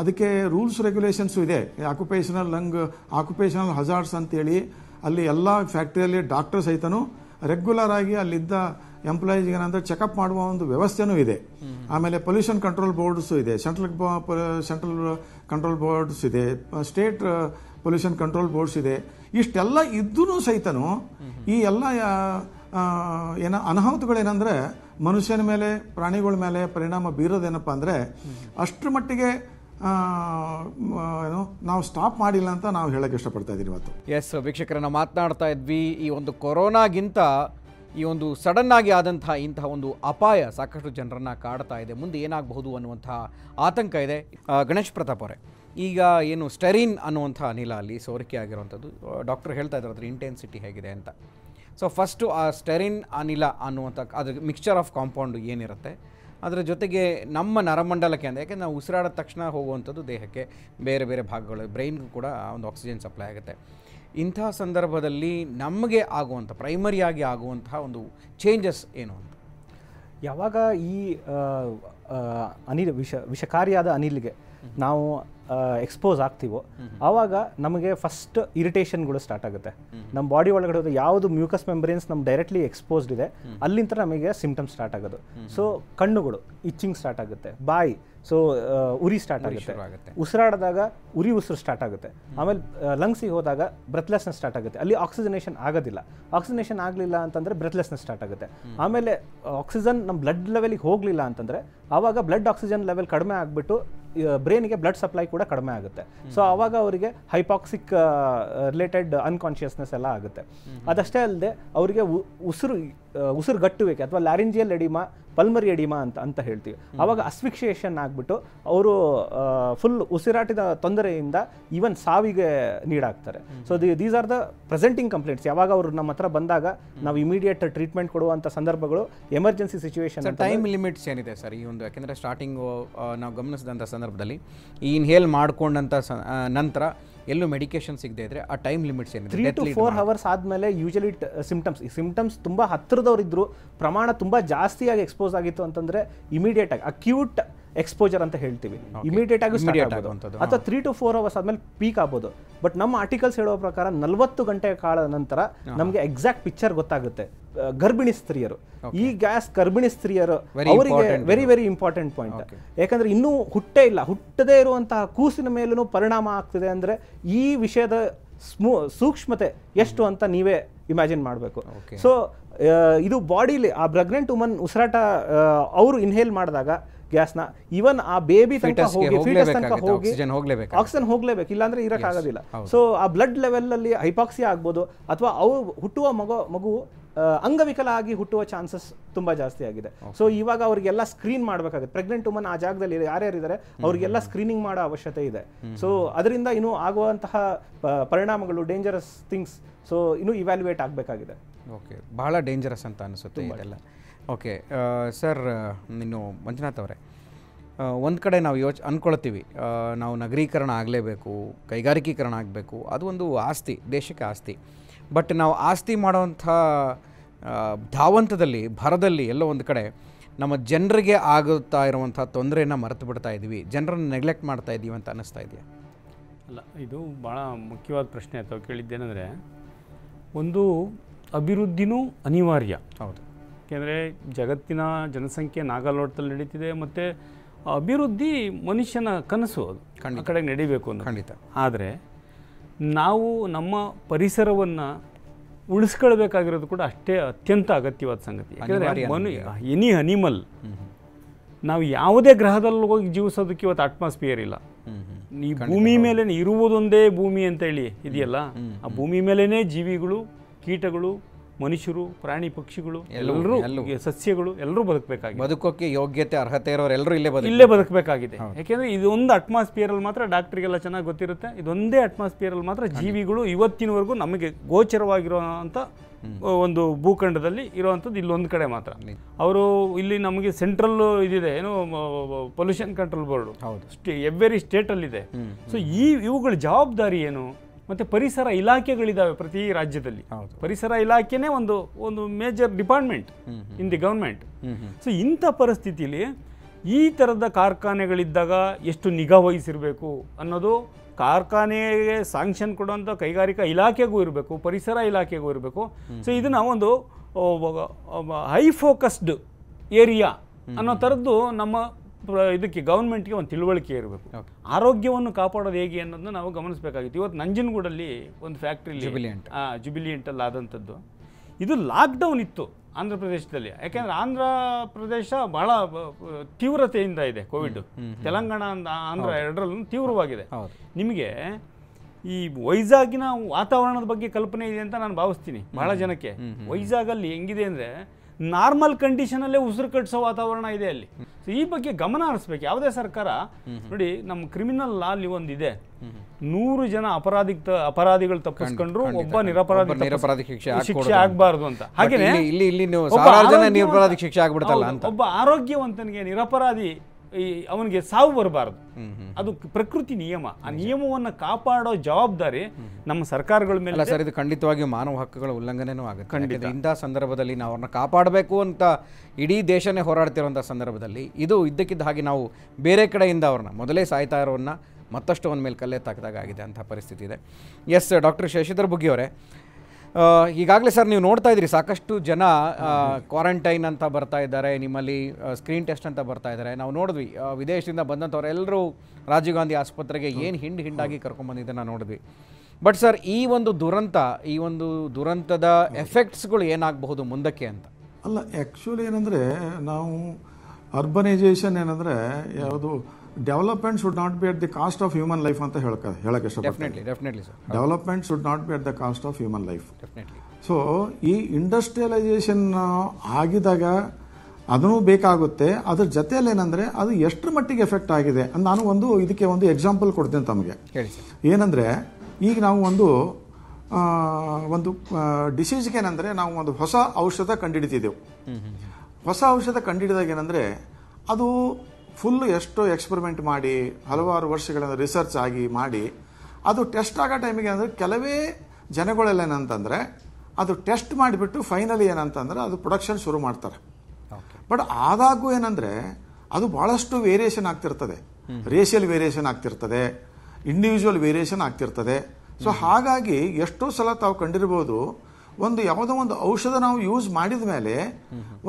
ಅದಕ್ಕೆ ರೂಲ್ಸ್ ರೆಗ್ಯುಲೇಷನ್ಸು ಇದೆ ಆಕ್ಯುಪೇಷನಲ್ ಲಂಗ್ ಆಕ್ಯುಪೇಷನಲ್ ಹಜಾರ್ಡ್ಸ್ ಅಂತೇಳಿ ಅಲ್ಲಿ ಎಲ್ಲ ಫ್ಯಾಕ್ಟ್ರಿಯಲ್ಲಿ ಡಾಕ್ಟರ್ ಸಹಿತನೂ ರೆಗ್ಯುಲರ್ ಆಗಿ ಅಲ್ಲಿದ್ದ ಎಂಪ್ಲಾಯೀಸ್ ಏನಂದ್ರೆ ಚೆಕಪ್ ಮಾಡುವ ಒಂದು ವ್ಯವಸ್ಥೆನೂ ಇದೆ ಆಮೇಲೆ ಪೊಲ್ಯೂಷನ್ ಕಂಟ್ರೋಲ್ ಬೋರ್ಡ್ಸು ಇದೆ ಸೆಂಟ್ರಲ್ ಸೆಂಟ್ರಲ್ ಕಂಟ್ರೋಲ್ ಬೋರ್ಡ್ಸ್ ಇದೆ ಸ್ಟೇಟ್ ಪೊಲ್ಯೂಷನ್ ಕಂಟ್ರೋಲ್ ಬೋರ್ಡ್ಸ್ ಇದೆ ಇಷ್ಟೆಲ್ಲ ಇದ್ದೂ ಸಹಿತನೂ ಈ ಎಲ್ಲ ಏನ ಅನಾಹುತಗಳೇನೆಂದರೆ ಮನುಷ್ಯನ ಮೇಲೆ ಪ್ರಾಣಿಗಳ ಮೇಲೆ ಪರಿಣಾಮ ಬೀರೋದೇನಪ್ಪ ಅಂದರೆ ಅಷ್ಟರ ಮಟ್ಟಿಗೆ ಏನು ನಾವು ಸ್ಟಾಪ್ ಮಾಡಿಲ್ಲ ಅಂತ ನಾವು ಹೇಳಕ್ಕೆ ಇಷ್ಟಪಡ್ತಾ ಇದ್ದೀನಿ ಇವತ್ತು ಎಸ್ ವೀಕ್ಷಕರ ನಾವು ಮಾತನಾಡ್ತಾ ಇದ್ವಿ ಈ ಒಂದು ಕೊರೋನಾಗಿಂತ ಈ ಒಂದು ಸಡನ್ ಆಗಿ ಆದಂತಹ ಇಂತಹ ಒಂದು ಅಪಾಯ ಸಾಕಷ್ಟು ಜನರನ್ನು ಕಾಡ್ತಾ ಇದೆ ಮುಂದೆ ಏನಾಗಬಹುದು ಅನ್ನುವಂತಹ ಆತಂಕ ಇದೆ ಗಣೇಶ್ ಪ್ರತಾಪ್ ಅವರೇ ಈಗ ಏನು ಸ್ಟೆರಿನ್ ಅನ್ನುವಂಥ ಅನಿಲ ಅಲ್ಲಿ ಸೋರಿಕೆ ಆಗಿರುವಂಥದ್ದು ಡಾಕ್ಟರ್ ಹೇಳ್ತಾ ಇದ್ದಾರೆ ಅದ್ರ ಇಂಟೆನ್ಸಿಟಿ ಹೇಗಿದೆ ಅಂತ ಸೊ ಫಸ್ಟು ಆ ಸ್ಟೆರಿನ್ ಅನಿಲ ಅನ್ನುವಂಥ ಅದ್ರ ಮಿಕ್ಸ್ಚರ್ ಆಫ್ ಕಾಂಪೌಂಡ್ ಏನಿರುತ್ತೆ ಅದರ ಜೊತೆಗೆ ನಮ್ಮ ನರಮಂಡಲಕ್ಕೆ ಅಂದರೆ ಯಾಕೆಂದರೆ ನಾವು ಉಸಿರಾಡಿದ ತಕ್ಷಣ ಹೋಗುವಂಥದ್ದು ದೇಹಕ್ಕೆ ಬೇರೆ ಬೇರೆ ಭಾಗಗಳು ಬ್ರೈನ್ಗೂ ಕೂಡ ಒಂದು ಆಕ್ಸಿಜನ್ ಸಪ್ಲೈ ಆಗುತ್ತೆ ಇಂಥ ಸಂದರ್ಭದಲ್ಲಿ ನಮಗೆ ಆಗುವಂಥ ಪ್ರೈಮರಿಯಾಗಿ ಆಗುವಂತಹ ಒಂದು ಚೇಂಜಸ್ ಏನು ಅಂತ ಯಾವಾಗ ಈ ಅನಿಲ ವಿಷ ವಿಷಕಾರಿಯಾದ ಅನಿಲ್ಗೆ ನಾವು ಎಕ್ಸ್ಪೋಸ್ ಆಗ್ತೀವೋ ಆವಾಗ ನಮಗೆ ಫಸ್ಟ್ ಇರಿಟೇಷನ್ಗಳು ಸ್ಟಾರ್ಟ್ ಆಗುತ್ತೆ ನಮ್ಮ ಬಾಡಿ ಒಳಗಡೆ ಹೋದ ಯಾವುದು ಮ್ಯೂಕಸ್ ಮೆಂಬ್ರೇನ್ಸ್ ನಮ್ಮ ಡೈರೆಕ್ಟ್ಲಿ ಎಕ್ಸ್ಪೋಸ್ಡ್ ಇದೆ ಅಲ್ಲಿಂದ ನಮಗೆ ಸಿಂಪ್ಟಮ್ಸ್ ಸ್ಟಾರ್ಟ್ ಆಗೋದು ಸೊ ಕಣ್ಣುಗಳು ಇಚ್ಚಿಂಗ್ ಸ್ಟಾರ್ಟ್ ಆಗುತ್ತೆ ಬಾಯಿ ಸೊ ಉರಿ ಸ್ಟಾರ್ಟ್ ಆಗುತ್ತೆ ಉಸಿರಾಡಿದಾಗ ಉರಿ ಉಸಿರು ಸ್ಟಾರ್ಟ್ ಆಗುತ್ತೆ ಆಮೇಲೆ ಲಂಗ್ಸಿಗೆ ಹೋದಾಗ ಬ್ರೆತ್ಲೆಸ್ನೆಸ್ ಸ್ಟಾರ್ಟ್ ಆಗುತ್ತೆ ಅಲ್ಲಿ ಆಕ್ಸಿಜನೇಷನ್ ಆಗೋದಿಲ್ಲ ಆಕ್ಸಿಜನೇಷನ್ ಆಗಲಿಲ್ಲ ಅಂತಂದ್ರೆ ಬ್ರೆತ್ಲೆಸ್ನೆಸ್ ಸ್ಟಾರ್ಟ್ ಆಗುತ್ತೆ ಆಮೇಲೆ ಆಕ್ಸಿಜನ್ ನಮ್ಮ ಬ್ಲಡ್ ಲೆವೆಲಿಗೆ ಹೋಗಲಿಲ್ಲ ಅಂತಂದ್ರೆ ಆವಾಗ ಬ್ಲಡ್ ಆಕ್ಸಿಜನ್ ಲೆವೆಲ್ ಕಡಿಮೆ ಆಗಿಬಿಟ್ಟು ಬ್ರೈನ್ಗೆ ಬ್ಲಡ್ ಸಪ್ಲೈ ಕೂಡ ಕಡಿಮೆ ಆಗುತ್ತೆ ಸೊ ಆವಾಗ ಅವರಿಗೆ ಹೈಪಾಕ್ಸಿಕ್ ರಿಲೇಟೆಡ್ ಅನ್ಕಾನ್ಶಿಯಸ್ನೆಸ್ ಎಲ್ಲ ಆಗುತ್ತೆ ಅದಷ್ಟೇ ಅಲ್ಲದೆ ಅವರಿಗೆ ಉಸಿರು ಉಸಿರುಗಟ್ಟುವಿಕೆ ಅಥವಾ ಲ್ಯಾರಿಂಜಿಯಲ್ ಎಡಿಮ ಪಲ್ಮರಿ ಎಡಿಮಾ ಅಂತ ಅಂತ ಹೇಳ್ತೀವಿ ಅವಾಗ ಅಸ್ವಿಕ್ಷೇಷನ್ ಆಗಿಬಿಟ್ಟು ಅವರು ಫುಲ್ ಉಸಿರಾಟದ ತೊಂದರೆಯಿಂದ ಈವನ್ ಸಾವಿಗೆ ನೀಡಾಗ್ತಾರೆ so the these are the presenting complaints ಯಾವಾಗ ಅವರು ನಮ್ಮ ಹತ್ರ ಬಂದಾಗ ನಾವು ಇಮಿಡಿಯೇಟ್ ಟ್ರೀಟ್ಮೆಂಟ್ ಕೊಡುವಂಥ ಸಂದರ್ಭಗಳು ಎಮರ್ಜೆನ್ಸಿ ಸಿಚುವೇಶನ್ ಟೈಮ್ ಲಿಮಿಟ್ಸ್ ಏನಿದೆ ಸರ್ ಈ ಒಂದು ಯಾಕೆಂದರೆ ಸ್ಟಾರ್ಟಿಂಗು ನಾವು ಗಮನಿಸಿದಂಥ ಸಂದರ್ಭದಲ್ಲಿ ಈ ಇನ್ಹೇಲ್ ಮಾಡಿಕೊಂಡಂಥ ನಂತರ ಎಲ್ಲೂ ಮೆಡಿಕೇಶನ್ ಸಿಗದೆ ಇದ್ರೆ ಆ ಟೈಮ್ ಲಿಮಿಟ್ಸ್ ಏನಿದೆ ತ್ರೀ ಟು ಫೋರ್ ಅವರ್ಸ್ ಆದಮೇಲೆ ಯೂಶಲಿ ಸಿಂಪ್ಟಮ್ಸ್ ಸಿಂಪ್ಟಮ್ಸ್ ತುಂಬ ಹತ್ತಿರದವರಿದ್ರು ಪ್ರಮಾಣ ತುಂಬ ಜಾಸ್ತಿಯಾಗಿ ಎಕ್ಸ್ಪೋಸ್ ಆಗಿತ್ತು ಅಂತಂದರೆ ಆಗಿ ಅಕ್ಯೂಟ್ ಎಕ್ಸ್ಪೋಜರ್ ಅಂತ ಹೇಳ್ತೀವಿ ಇಮಿಡಿಯೇಟ್ ಆಗಿ ಅಥವಾ ತ್ರೀ ಟು ಫೋರ್ ಅವರ್ಸ್ ಆದ್ಮೇಲೆ ಪೀಕ್ ಆಗ್ಬೋದು ಬಟ್ ನಮ್ಮ ಆರ್ಟಿಕಲ್ಸ್ ಹೇಳೋ ಪ್ರಕಾರ ನಲವತ್ತು ಗಂಟೆ ಕಾಲದ ನಂತರ ನಮಗೆ ಎಕ್ಸಾಕ್ಟ್ ಪಿಕ್ಚರ್ ಗೊತ್ತಾಗುತ್ತೆ ಗರ್ಭಿಣಿ ಸ್ತ್ರೀಯರು ಈ ಗ್ಯಾಸ್ ಗರ್ಭಿಣಿ ಸ್ತ್ರೀಯರು ಅವರಿಗೆ ವೆರಿ ವೆರಿ ಇಂಪಾರ್ಟೆಂಟ್ ಪಾಯಿಂಟ್ ಯಾಕಂದ್ರೆ ಇನ್ನೂ ಹುಟ್ಟೇ ಇಲ್ಲ ಹುಟ್ಟದೇ ಇರುವಂತಹ ಕೂಸಿನ ಮೇಲೂ ಪರಿಣಾಮ ಆಗ್ತಿದೆ ಅಂದ್ರೆ ಈ ವಿಷಯದ ಸ್ಮೂ ಸೂಕ್ಷ್ಮತೆ ಎಷ್ಟು ಅಂತ ನೀವೇ ಇಮ್ಯಾಜಿನ್ ಮಾಡಬೇಕು ಸೊ ಇದು ಬಾಡಿಲಿ ಆ ಪ್ರೆಗ್ನೆಂಟ್ ವುಮನ್ ಉಸಿರಾಟ ಅವರು ಇನ್ಹೇಲ್ ಮಾಡಿದಾಗ ಗ್ಯಾಸ್ನ ಈವನ್ ಆ ಬೇಬಿ ತನಕ ಹೋಗಿ ಫೀಟಸ್ ತನಕ ಹೋಗಿ ಆಕ್ಸಿಜನ್ ಹೋಗ್ಲೇಬೇಕು ಇಲ್ಲಾಂದ್ರೆ ಇರಕ್ಕಾಗೋದಿಲ್ಲ ಸೊ ಆ ಬ್ಲಡ್ ಲೆವೆಲ್ ಅಲ್ಲಿ ಹೈಪಾಕ್ಸಿಯಾ ಆಗ್ಬೋದು ಅಥವಾ ಅವು ಹುಟ್ಟುವ ಮಗು ಮಗು ಅಂಗವಿಕಲ ಆಗಿ ಹುಟ್ಟುವ ಚಾನ್ಸಸ್ ತುಂಬಾ ಜಾಸ್ತಿ ಆಗಿದೆ ಸೊ ಇವಾಗ ಅವರಿಗೆಲ್ಲ ಸ್ಕ್ರೀನ್ ಮಾಡಬೇಕಾಗುತ್ತೆ ಪ್ರೆಗ್ನೆಂಟ್ ವುಮನ್ ಆ ಜಾಗದಲ್ಲಿ ಯಾರ್ಯಾರಿದ್ದಾರೆ ಅವ್ರಿಗೆಲ್ಲ ಸ್ಕ್ರೀನಿಂಗ್ ಮಾಡೋ ಅವಶ್ಯಕತೆ ಇದೆ ಸೊ ಅದರಿಂದ ಇನ್ನು ಆಗುವಂತಹ ಪರಿಣಾಮಗಳು ಡೇಂಜರಸ್ ಥಿಂಗ್ಸ್ ಸೊ ಇನ್ನು ಇವ್ಯಾಲ್ಯೂಯೇಟ್ ಆಗಬೇಕಾಗಿದೆ ಓಕೆ ಬಹಳ ಡೇಂಜರಸ್ ಅಂತ ಅನಿಸುತ್ತೆ ಇದೆಲ್ಲ ಓಕೆ ಸರ್ ನೀನು ಮಂಜುನಾಥ್ ಅವರೇ ಒಂದು ಕಡೆ ನಾವು ಯೋಚ್ ಅಂದ್ಕೊಳ್ತೀವಿ ನಾವು ನಗರೀಕರಣ ಆಗಲೇಬೇಕು ಕೈಗಾರಿಕೀಕರಣ ಆಗಬೇಕು ಅದು ಒಂದು ಆಸ್ತಿ ದೇಶಕ್ಕೆ ಆಸ್ತಿ ಬಟ್ ನಾವು ಆಸ್ತಿ ಮಾಡುವಂಥ ಧಾವಂತದಲ್ಲಿ ಭರದಲ್ಲಿ ಎಲ್ಲೋ ಒಂದು ಕಡೆ ನಮ್ಮ ಜನರಿಗೆ ಆಗುತ್ತಾ ಇರುವಂಥ ತೊಂದರೆಯನ್ನು ಮರೆತು ಬಿಡ್ತಾ ಇದ್ದೀವಿ ಜನರನ್ನು ನೆಗ್ಲೆಕ್ಟ್ ಮಾಡ್ತಾ ಇದ್ದೀವಿ ಅಂತ ಅನ್ನಿಸ್ತಾ ಇದೆಯಾ ಅಲ್ಲ ಇದು ಭಾಳ ಮುಖ್ಯವಾದ ಪ್ರಶ್ನೆ ಅಥವಾ ಕೇಳಿದ್ದೇನೆಂದರೆ ಒಂದು ಅಭಿವೃದ್ಧಿನೂ ಅನಿವಾರ್ಯ ಹೌದು ಏಕೆಂದರೆ ಜಗತ್ತಿನ ಜನಸಂಖ್ಯೆ ನಾಗಾಲೋಟದಲ್ಲಿ ನಡೀತಿದೆ ಮತ್ತು ಅಭಿವೃದ್ಧಿ ಮನುಷ್ಯನ ಕನಸು ಅದು ಆ ಕಡೆಗೆ ನಡೀಬೇಕು ಅಂತ ಖಂಡಿತ ಆದರೆ ನಾವು ನಮ್ಮ ಪರಿಸರವನ್ನು ಉಳಿಸ್ಕೊಳ್ಬೇಕಾಗಿರೋದು ಕೂಡ ಅಷ್ಟೇ ಅತ್ಯಂತ ಅಗತ್ಯವಾದ ಸಂಗತಿ ಯಾಕಂದರೆ ಮನು ಎನಿ ಅನಿಮಲ್ ನಾವು ಯಾವುದೇ ಗ್ರಹದಲ್ಲಿ ಹೋಗಿ ಜೀವಿಸೋದಕ್ಕೆ ಇವತ್ತು ಅಟ್ಮಾಸ್ಫಿಯರ್ ಇಲ್ಲ ಈ ಭೂಮಿ ಮೇಲೆ ಇರುವುದೊಂದೇ ಭೂಮಿ ಅಂತೇಳಿ ಇದೆಯಲ್ಲ ಆ ಭೂಮಿ ಮೇಲೇ ಜೀವಿಗಳು ಕೀಟಗಳು ಮನುಷ್ಯರು ಪ್ರಾಣಿ ಪಕ್ಷಿಗಳು ಎಲ್ಲರೂ ಸಸ್ಯಗಳು ಎಲ್ಲರೂ ಬದುಕಬೇಕಾಗಿದೆ ಬದುಕೋಕೆ ಯೋಗ್ಯತೆ ಅರ್ಹತೆ ಇರೋರು ಎಲ್ಲರೂ ಇಲ್ಲೇ ಇಲ್ಲೇ ಬದುಕಬೇಕಾಗಿದೆ ಯಾಕೆಂದ್ರೆ ಇದೊಂದು ಅಲ್ಲಿ ಮಾತ್ರ ಡಾಕ್ಟರ್ಗೆಲ್ಲ ಚೆನ್ನಾಗಿ ಗೊತ್ತಿರುತ್ತೆ ಇದೊಂದೇ ಅಲ್ಲಿ ಮಾತ್ರ ಜೀವಿಗಳು ಇವತ್ತಿನವರೆಗೂ ನಮಗೆ ಗೋಚರವಾಗಿರುವಂತಹ ಒಂದು ಭೂಖಂಡದಲ್ಲಿ ಇರುವಂಥದ್ದು ಇಲ್ಲೊಂದು ಕಡೆ ಮಾತ್ರ ಅವರು ಇಲ್ಲಿ ನಮಗೆ ಸೆಂಟ್ರಲ್ ಇದಿದೆ ಏನು pollution control board every every ಇದೆ ಸೊ ಈ ಇವುಗಳ ಜವಾಬ್ದಾರಿ ಏನು ಮತ್ತು ಪರಿಸರ ಇಲಾಖೆಗಳಿದ್ದಾವೆ ಪ್ರತಿ ರಾಜ್ಯದಲ್ಲಿ ಪರಿಸರ ಇಲಾಖೆನೇ ಒಂದು ಒಂದು major department in the government so ಇಂಥ ಪರಿಸ್ಥಿತಿಯಲ್ಲಿ ಈ ಥರದ ಕಾರ್ಖಾನೆಗಳಿದ್ದಾಗ ಎಷ್ಟು ನಿಗಾ ವಹಿಸಿರಬೇಕು ಅನ್ನೋದು ಕಾರ್ಖಾನೆಗೆ ಸ್ಯಾಂಕ್ಷನ್ ಕೊಡುವಂಥ ಕೈಗಾರಿಕಾ ಇಲಾಖೆಗೂ ಇರಬೇಕು ಪರಿಸರ ಇಲಾಖೆಗೂ ಇರಬೇಕು ಸೊ ಇದನ್ನು ಒಂದು ಹೈ ಫೋಕಸ್ಡ್ ಏರಿಯಾ ಅನ್ನೋ ಥರದ್ದು ನಮ್ಮ ಇದಕ್ಕೆ ಗೌರ್ಮೆಂಟ್ಗೆ ಒಂದು ತಿಳುವಳಿಕೆ ಇರಬೇಕು ಆರೋಗ್ಯವನ್ನು ಕಾಪಾಡೋದು ಹೇಗೆ ಅನ್ನೋದನ್ನ ನಾವು ಗಮನಿಸಬೇಕಾಗಿತ್ತು ಇವತ್ತು ನಂಜನಗೂಡಲ್ಲಿ ಒಂದು ಫ್ಯಾಕ್ಟ್ರಿ ಜುಬಿಲಿಯಂಟ್ ಜುಬಿಲಿಯೆಂಟ್ ಜುಬಿಲಿಯಂಟಲ್ಲಿ ಆದಂಥದ್ದು ಇದು ಲಾಕ್ಡೌನ್ ಇತ್ತು ಆಂಧ್ರ ಪ್ರದೇಶದಲ್ಲಿ ಯಾಕೆಂದ್ರೆ ಆಂಧ್ರ ಪ್ರದೇಶ ಬಹಳ ತೀವ್ರತೆಯಿಂದ ಇದೆ ಕೋವಿಡ್ ತೆಲಂಗಾಣ ಆಂಧ್ರ ಎರಡರಲ್ಲೂ ತೀವ್ರವಾಗಿದೆ ನಿಮಗೆ ಈ ವೈಜಾಗಿನ ವಾತಾವರಣದ ಬಗ್ಗೆ ಕಲ್ಪನೆ ಇದೆ ಅಂತ ನಾನು ಭಾವಿಸ್ತೀನಿ ಬಹಳ ಜನಕ್ಕೆ ವೈಜಾಗಲ್ಲಿ ಹೆಂಗಿದೆ ಅಂದರೆ ನಾರ್ಮಲ್ ಕಂಡೀಷನಲ್ಲೇ ಉಸಿರು ಕಟ್ಟಿಸೋ ವಾತಾವರಣ ಇದೆ ಅಲ್ಲಿ ಈ ಬಗ್ಗೆ ಗಮನ ಹರಿಸ್ಬೇಕು ಯಾವುದೇ ಸರ್ಕಾರ ನೋಡಿ ನಮ್ಮ ಕ್ರಿಮಿನಲ್ ಲಾ ಅಲ್ಲಿ ಒಂದಿದೆ ನೂರು ಜನ ಅಪರಾಧಿ ಅಪರಾಧಿಗಳು ತಪ್ಪಿಸ್ಕೊಂಡ್ರು ಒಬ್ಬ ನಿರಪರಾಧಿ ನಿರಪರಾಧಿ ಶಿಕ್ಷೆ ಆಗಬಾರದು ಅಂತ ಹಾಗೆ ಒಬ್ಬ ಆರೋಗ್ಯವಂತನಿಗೆ ನಿರಪರಾಧಿ ಈ ಅವನಿಗೆ ಸಾವು ಬರಬಾರ್ದು ಅದು ಪ್ರಕೃತಿ ನಿಯಮ ಆ ನಿಯಮವನ್ನು ಕಾಪಾಡೋ ಜವಾಬ್ದಾರಿ ನಮ್ಮ ಸರ್ಕಾರಗಳ ಮೇಲೆ ಸರ್ ಇದು ಖಂಡಿತವಾಗಿ ಮಾನವ ಹಕ್ಕುಗಳ ಉಲ್ಲಂಘನೆನೂ ಆಗುತ್ತೆ ಖಂಡಿತ ಇಂಥ ಸಂದರ್ಭದಲ್ಲಿ ನಾವು ಅವ್ರನ್ನ ಕಾಪಾಡಬೇಕು ಅಂತ ಇಡೀ ದೇಶನೇ ಹೋರಾಡ್ತಿರುವಂಥ ಸಂದರ್ಭದಲ್ಲಿ ಇದು ಇದ್ದಕ್ಕಿದ್ದ ಹಾಗೆ ನಾವು ಬೇರೆ ಕಡೆಯಿಂದ ಅವ್ರನ್ನ ಮೊದಲೇ ಸಾಯ್ತಾ ಇರೋನ್ನ ಮತ್ತಷ್ಟು ಅವನ ಮೇಲೆ ಆಗಿದೆ ಅಂತ ಪರಿಸ್ಥಿತಿ ಇದೆ ಎಸ್ ಡಾಕ್ಟರ್ ಶಶಿಧರ್ ಬುಗ್ಗಿಯವರೇ ಈಗಾಗಲೇ ಸರ್ ನೀವು ನೋಡ್ತಾ ಇದ್ದೀರಿ ಸಾಕಷ್ಟು ಜನ ಕ್ವಾರಂಟೈನ್ ಅಂತ ಬರ್ತಾ ಇದ್ದಾರೆ ನಿಮ್ಮಲ್ಲಿ ಸ್ಕ್ರೀನ್ ಟೆಸ್ಟ್ ಅಂತ ಬರ್ತಾ ಇದ್ದಾರೆ ನಾವು ನೋಡಿದ್ವಿ ವಿದೇಶದಿಂದ ಬಂದಂಥವರೆಲ್ಲರೂ ರಾಜೀವ್ ಗಾಂಧಿ ಆಸ್ಪತ್ರೆಗೆ ಏನು ಹಿಂಡ್ ಹಿಂಡಾಗಿ ಕರ್ಕೊಂಡ್ಬಂದಿದ್ದನ್ನು ನೋಡಿದ್ವಿ ಬಟ್ ಸರ್ ಈ ಒಂದು ದುರಂತ ಈ ಒಂದು ದುರಂತದ ಎಫೆಕ್ಟ್ಸ್ಗಳು ಏನಾಗಬಹುದು ಮುಂದಕ್ಕೆ ಅಂತ ಅಲ್ಲ ಆ್ಯಕ್ಚುಲಿ ಏನಂದರೆ ನಾವು ಅರ್ಬನೈಸೇಷನ್ ಏನಂದರೆ ಯಾವುದು development should not be at the cost of human life ಅಂತ ಹೇಳಕ್ಕೆ ಹೇಳಕ್ಕೆ ಇಷ್ಟಪಡ್ತೀನಿ development should not be at the cost of human life so ಈ ಇಂಡಸ್ಟ್ರಿಯಲೈಸೇಷನ್ ಆಗಿದಾಗ ಅದನ್ನು ಬೇಕಾಗುತ್ತೆ ಅದ್ರ ಜೊತೆಯಲ್ಲಿ ಏನಂದ್ರೆ ಅದು ಎಷ್ಟು ಮಟ್ಟಿಗೆ ಎಫೆಕ್ಟ್ ಆಗಿದೆ ನಾನು ಒಂದು ಇದಕ್ಕೆ ಒಂದು ಎಕ್ಸಾಂಪಲ್ ಕೊಡ್ತೇನೆ ತಮಗೆ ಏನಂದ್ರೆ ಈಗ ನಾವು ಒಂದು ಒಂದು ಡಿಸೀಸ್ಗೆ ಏನಂದ್ರೆ ನಾವು ಒಂದು ಹೊಸ ಔಷಧ ಕಂಡುಹಿಡಿತಿದ್ದೆವು ಹೊಸ ಔಷಧ ಕಂಡುಹಿಡಿದಾಗ ಏನಂದ್ರೆ ಅದು ಫುಲ್ಲು ಎಷ್ಟು ಎಕ್ಸ್ಪರಿಮೆಂಟ್ ಮಾಡಿ ಹಲವಾರು ವರ್ಷಗಳನ್ನು ರಿಸರ್ಚ್ ಆಗಿ ಮಾಡಿ ಅದು ಟೆಸ್ಟ್ ಆಗೋ ಟೈಮಿಗೆ ಅಂದರೆ ಕೆಲವೇ ಜನಗಳೆಲ್ಲ ಏನಂತಂದರೆ ಅದು ಟೆಸ್ಟ್ ಮಾಡಿಬಿಟ್ಟು ಫೈನಲಿ ಏನಂತಂದರೆ ಅದು ಪ್ರೊಡಕ್ಷನ್ ಶುರು ಮಾಡ್ತಾರೆ ಬಟ್ ಆದಾಗೂ ಏನಂದರೆ ಅದು ಭಾಳಷ್ಟು ವೇರಿಯೇಷನ್ ಆಗ್ತಿರ್ತದೆ ರೇಷಿಯಲ್ ವೇರಿಯೇಷನ್ ಆಗ್ತಿರ್ತದೆ ಇಂಡಿವಿಜುವಲ್ ವೇರಿಯೇಷನ್ ಆಗ್ತಿರ್ತದೆ ಸೊ ಹಾಗಾಗಿ ಎಷ್ಟೋ ಸಲ ತಾವು ಕಂಡಿರ್ಬೋದು ಒಂದು ಯಾವುದೋ ಒಂದು ಔಷಧ ನಾವು ಯೂಸ್ ಮಾಡಿದ ಮೇಲೆ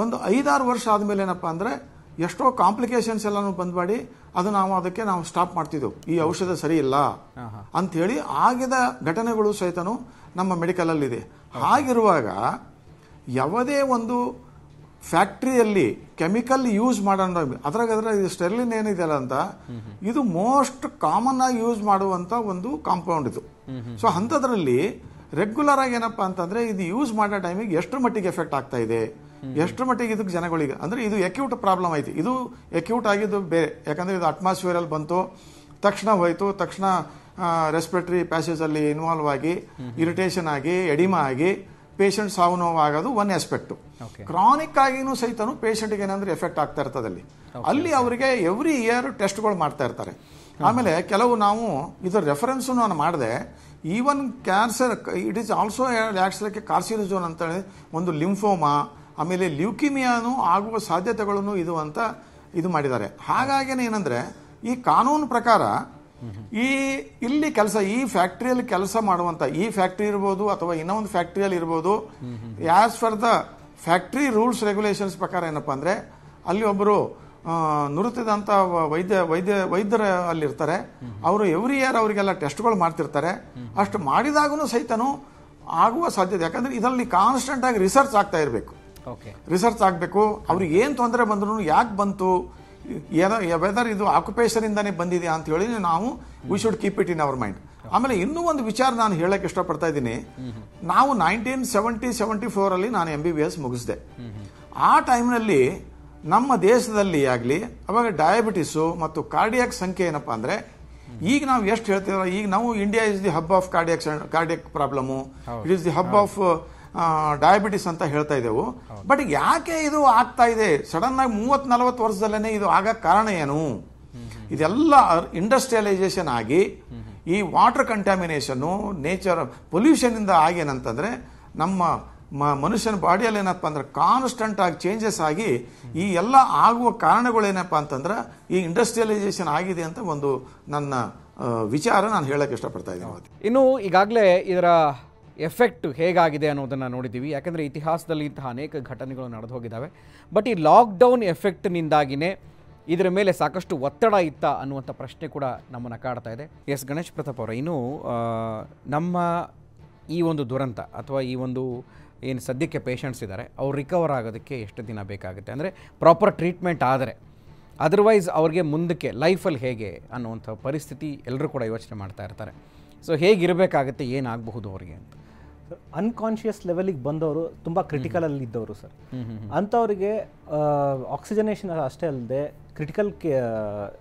ಒಂದು ಐದಾರು ವರ್ಷ ಆದಮೇಲೆ ಏನಪ್ಪಾ ಅಂದರೆ ಎಷ್ಟೋ ಕಾಂಪ್ಲಿಕೇಶನ್ಸ್ ಎಲ್ಲಾನು ಬಂದ್ಬಾಡಿ ಅದು ನಾವು ಅದಕ್ಕೆ ನಾವು ಸ್ಟಾಪ್ ಮಾಡ್ತಿದ್ದೆವು ಈ ಔಷಧ ಸರಿ ಇಲ್ಲ ಅಂಥೇಳಿ ಆಗಿದ ಘಟನೆಗಳು ಸಹಿತನು ನಮ್ಮ ಮೆಡಿಕಲಲ್ಲಿದೆ ಹಾಗಿರುವಾಗ ಯಾವುದೇ ಒಂದು ಫ್ಯಾಕ್ಟ್ರಿಯಲ್ಲಿ ಕೆಮಿಕಲ್ ಯೂಸ್ ಮಾಡೋಣ ಅದ್ರಾಗ ಅದ್ರಾಗ ಇದು ಸ್ಟೆರ್ಲಿನ್ ಏನಿದೆಯಲ್ಲ ಅಂತ ಇದು ಮೋಸ್ಟ್ ಕಾಮನ್ ಆಗಿ ಯೂಸ್ ಮಾಡುವಂಥ ಒಂದು ಕಾಂಪೌಂಡ್ ಇದು ಸೊ ಅಂಥದ್ರಲ್ಲಿ ರೆಗ್ಯುಲರ್ ಆಗಿ ಏನಪ್ಪ ಅಂತಂದರೆ ಇದು ಯೂಸ್ ಮಾಡೋ ಟೈಮಿಗೆ ಎಷ್ಟು ಮಟ್ಟಿಗೆ ಎಫೆಕ್ಟ್ ಆಗ್ತಾ ಇದೆ ಎಷ್ಟರ ಮಟ್ಟಿಗೆ ಇದಕ್ಕೆ ಜನಗಳಿಗೆ ಅಂದ್ರೆ ಇದು ಎಕ್ಯೂಟ್ ಪ್ರಾಬ್ಲಮ್ ಐತಿ ಇದು ಎಕ್ಯೂಟ್ ಆಗಿದ್ದು ಬೇರೆ ಯಾಕಂದ್ರೆ ಇದು ಅಲ್ಲಿ ಬಂತು ತಕ್ಷಣ ಹೋಯ್ತು ತಕ್ಷಣ ರೆಸ್ಪಿರೇಟರಿ ಪ್ಯಾಸೇಜ್ ಅಲ್ಲಿ ಇನ್ವಾಲ್ವ್ ಆಗಿ ಇರಿಟೇಷನ್ ಆಗಿ ಎಡಿಮಾ ಆಗಿ ಪೇಷಂಟ್ ಸಾವು ನೋವು ಆಗೋದು ಒನ್ ಆಸ್ಪೆಕ್ಟ್ ಕ್ರಾನಿಕ್ ಆಗಿನೂ ಸಹಿತನು ಪೇಷಂಟ್ಗೆ ಏನಂದ್ರೆ ಎಫೆಕ್ಟ್ ಆಗ್ತಾ ಇರ್ತದೆ ಅಲ್ಲಿ ಅಲ್ಲಿ ಅವರಿಗೆ ಎವ್ರಿ ಇಯರ್ ಟೆಸ್ಟ್ಗಳು ಮಾಡ್ತಾ ಇರ್ತಾರೆ ಆಮೇಲೆ ಕೆಲವು ನಾವು ಇದರ ರೆಫರೆನ್ಸ್ ನಾನು ಮಾಡಿದೆ even cancer it is also ಯಾಕ್ಸಕ್ಕೆ ಅಂತ ಹೇಳಿ ಒಂದು ಲಿಂಫೋಮಾ ಆಮೇಲೆ ಲ್ಯೂಕಿಮಿಯಾನು ಆಗುವ ಸಾಧ್ಯತೆಗಳನ್ನು ಇದು ಅಂತ ಇದು ಮಾಡಿದ್ದಾರೆ ಹಾಗಾಗಿ ಏನಂದ್ರೆ ಈ ಕಾನೂನು ಪ್ರಕಾರ ಈ ಇಲ್ಲಿ ಕೆಲಸ ಈ ಫ್ಯಾಕ್ಟ್ರಿಯಲ್ಲಿ ಕೆಲಸ ಮಾಡುವಂಥ ಈ ಫ್ಯಾಕ್ಟ್ರಿ ಇರ್ಬೋದು ಅಥವಾ ಇನ್ನೊಂದು ಫ್ಯಾಕ್ಟ್ರಿಯಲ್ಲಿ ಇರ್ಬೋದು as per the factory rules regulations ಪ್ರಕಾರ ಏನಪ್ಪಾ ಅಂದ್ರೆ ಅಲ್ಲಿ ಒಬ್ಬರು ನುರುತಿದಂಥ ವೈದ್ಯ ವೈದ್ಯ ವೈದ್ಯರು ಅಲ್ಲಿರ್ತಾರೆ ಅವರು ಎವ್ರಿ ಇಯರ್ ಅವರಿಗೆಲ್ಲ ಟೆಸ್ಟ್ಗಳು ಮಾಡ್ತಿರ್ತಾರೆ ಅಷ್ಟು ಮಾಡಿದಾಗೂ ಸಹಿತನು ಆಗುವ ಸಾಧ್ಯತೆ ಯಾಕಂದ್ರೆ ಇದರಲ್ಲಿ ಆಗಿ ರಿಸರ್ಚ್ ಆಗ್ತಾ ಇರಬೇಕು ರಿಸರ್ಚ್ ಆಗಬೇಕು ಅವ್ರಿಗೆ ಏನು ತೊಂದರೆ ಬಂದ್ರು ಯಾಕೆ ಬಂತು ಏನೋ ವೆದರ್ ಇದು ಆಕ್ಯುಪೇಷನ್ ಇಂದನೇ ಬಂದಿದೆ ಅಂತ ಹೇಳಿ ನಾವು we should keep it in our mind ಆಮೇಲೆ ಇನ್ನೂ ಒಂದು ವಿಚಾರ ನಾನು ಹೇಳಕ್ಕೆ ಇಷ್ಟಪಡ್ತಾ ಇದ್ದೀನಿ ನಾವು ನೈನ್ಟೀನ್ ಸೆವೆಂಟಿ ಸೆವೆಂಟಿ ಅಲ್ಲಿ ನಾನು ಎಂ ಬಿ ಬಿ ಎಸ್ ಮುಗಿಸಿದೆ ಆ ಟೈಮ್ನಲ್ಲಿ ನಮ್ಮ ದೇಶದಲ್ಲಿ ಆಗಲಿ ಅವಾಗ ಡಯಾಬಿಟಿಸು ಮತ್ತು ಕಾರ್ಡಿಯಾಕ್ ಸಂಖ್ಯೆ ಏನಪ್ಪ ಅಂದರೆ ಈಗ ನಾವು ಎಷ್ಟು ಹೇಳ್ತೀವಲ್ಲ ಈಗ ನಾವು India is the hub of cardiac cardiac problem it is the hub of diabetes ಅಂತ ಹೇಳ್ತಾ ಇದ್ದೆವು ಬಟ್ ಯಾಕೆ ಇದು ಆಗ್ತಾ ಇದೆ ಸಡನ್ ಆಗಿ ಮೂವತ್ ನಲವತ್ತು ವರ್ಷದಲ್ಲೇ ಇದು ಆಗಕ್ಕೆ ಕಾರಣ ಏನು ಇದೆಲ್ಲ ಇಂಡಸ್ಟ್ರಿಯಲೈಸೇಷನ್ ಆಗಿ ಈ ವಾಟರ್ ಕಂಟ್ಯಾಮಿನೇಷನ್ನು ನೇಚರ್ ಪೊಲ್ಯೂಷನ್ ಇಂದ ಆಗೇನಂತಂದ್ರೆ ನಮ್ಮ ಮನುಷ್ಯನ ಬಾಡಿಯಲ್ಲಿ ಏನಪ್ಪ ಅಂದ್ರೆ ಕಾನ್ಸ್ಟಂಟ್ ಆಗಿ ಚೇಂಜಸ್ ಆಗಿ ಈ ಎಲ್ಲ ಆಗುವ ಕಾರಣಗಳೇನಪ್ಪ ಅಂತಂದ್ರೆ ಈ ಇಂಡಸ್ಟ್ರಿಯಲೈಸೇಷನ್ ಆಗಿದೆ ಅಂತ ಒಂದು ನನ್ನ ವಿಚಾರ ನಾನು ಹೇಳಕ್ ಇಷ್ಟಪಡ್ತಾ ಇದ್ದೀನಿ ಇನ್ನು ಈಗಾಗಲೇ ಇದರ ಎಫೆಕ್ಟ್ ಹೇಗಾಗಿದೆ ಅನ್ನೋದನ್ನು ನೋಡಿದ್ದೀವಿ ಯಾಕೆಂದರೆ ಇತಿಹಾಸದಲ್ಲಿ ಇಂತಹ ಅನೇಕ ಘಟನೆಗಳು ನಡೆದು ಹೋಗಿದ್ದಾವೆ ಬಟ್ ಈ ಲಾಕ್ಡೌನ್ ಎಫೆಕ್ಟ್ನಿಂದಾಗಿಯೇ ಇದರ ಮೇಲೆ ಸಾಕಷ್ಟು ಒತ್ತಡ ಇತ್ತ ಅನ್ನುವಂಥ ಪ್ರಶ್ನೆ ಕೂಡ ನಮ್ಮನ್ನು ಕಾಡ್ತಾ ಇದೆ ಎಸ್ ಗಣೇಶ್ ಪ್ರತಾಪ್ ಅವರ ಇನ್ನು ನಮ್ಮ ಈ ಒಂದು ದುರಂತ ಅಥವಾ ಈ ಒಂದು ಏನು ಸದ್ಯಕ್ಕೆ ಪೇಷಂಟ್ಸ್ ಇದ್ದಾರೆ ಅವ್ರು ರಿಕವರ್ ಆಗೋದಕ್ಕೆ ಎಷ್ಟು ದಿನ ಬೇಕಾಗುತ್ತೆ ಅಂದರೆ ಪ್ರಾಪರ್ ಟ್ರೀಟ್ಮೆಂಟ್ ಆದರೆ ಅದರ್ವೈಸ್ ಅವ್ರಿಗೆ ಮುಂದಕ್ಕೆ ಲೈಫಲ್ಲಿ ಹೇಗೆ ಅನ್ನುವಂಥ ಪರಿಸ್ಥಿತಿ ಎಲ್ಲರೂ ಕೂಡ ಯೋಚನೆ ಮಾಡ್ತಾ ಇರ್ತಾರೆ ಸೊ ಹೇಗಿರಬೇಕಾಗುತ್ತೆ ಏನಾಗಬಹುದು ಅವರಿಗೆ ಅಂತ ಅನ್ಕಾನ್ಷಿಯಸ್ ಲೆವೆಲಿಗೆ ಬಂದವರು ತುಂಬ ಕ್ರಿಟಿಕಲಲ್ಲಿ ಇದ್ದವರು ಸರ್ ಅಂಥವ್ರಿಗೆ ಆಕ್ಸಿಜನೇಷನ್ ಅಷ್ಟೇ ಅಲ್ಲದೆ ಕ್ರಿಟಿಕಲ್ ಕೇ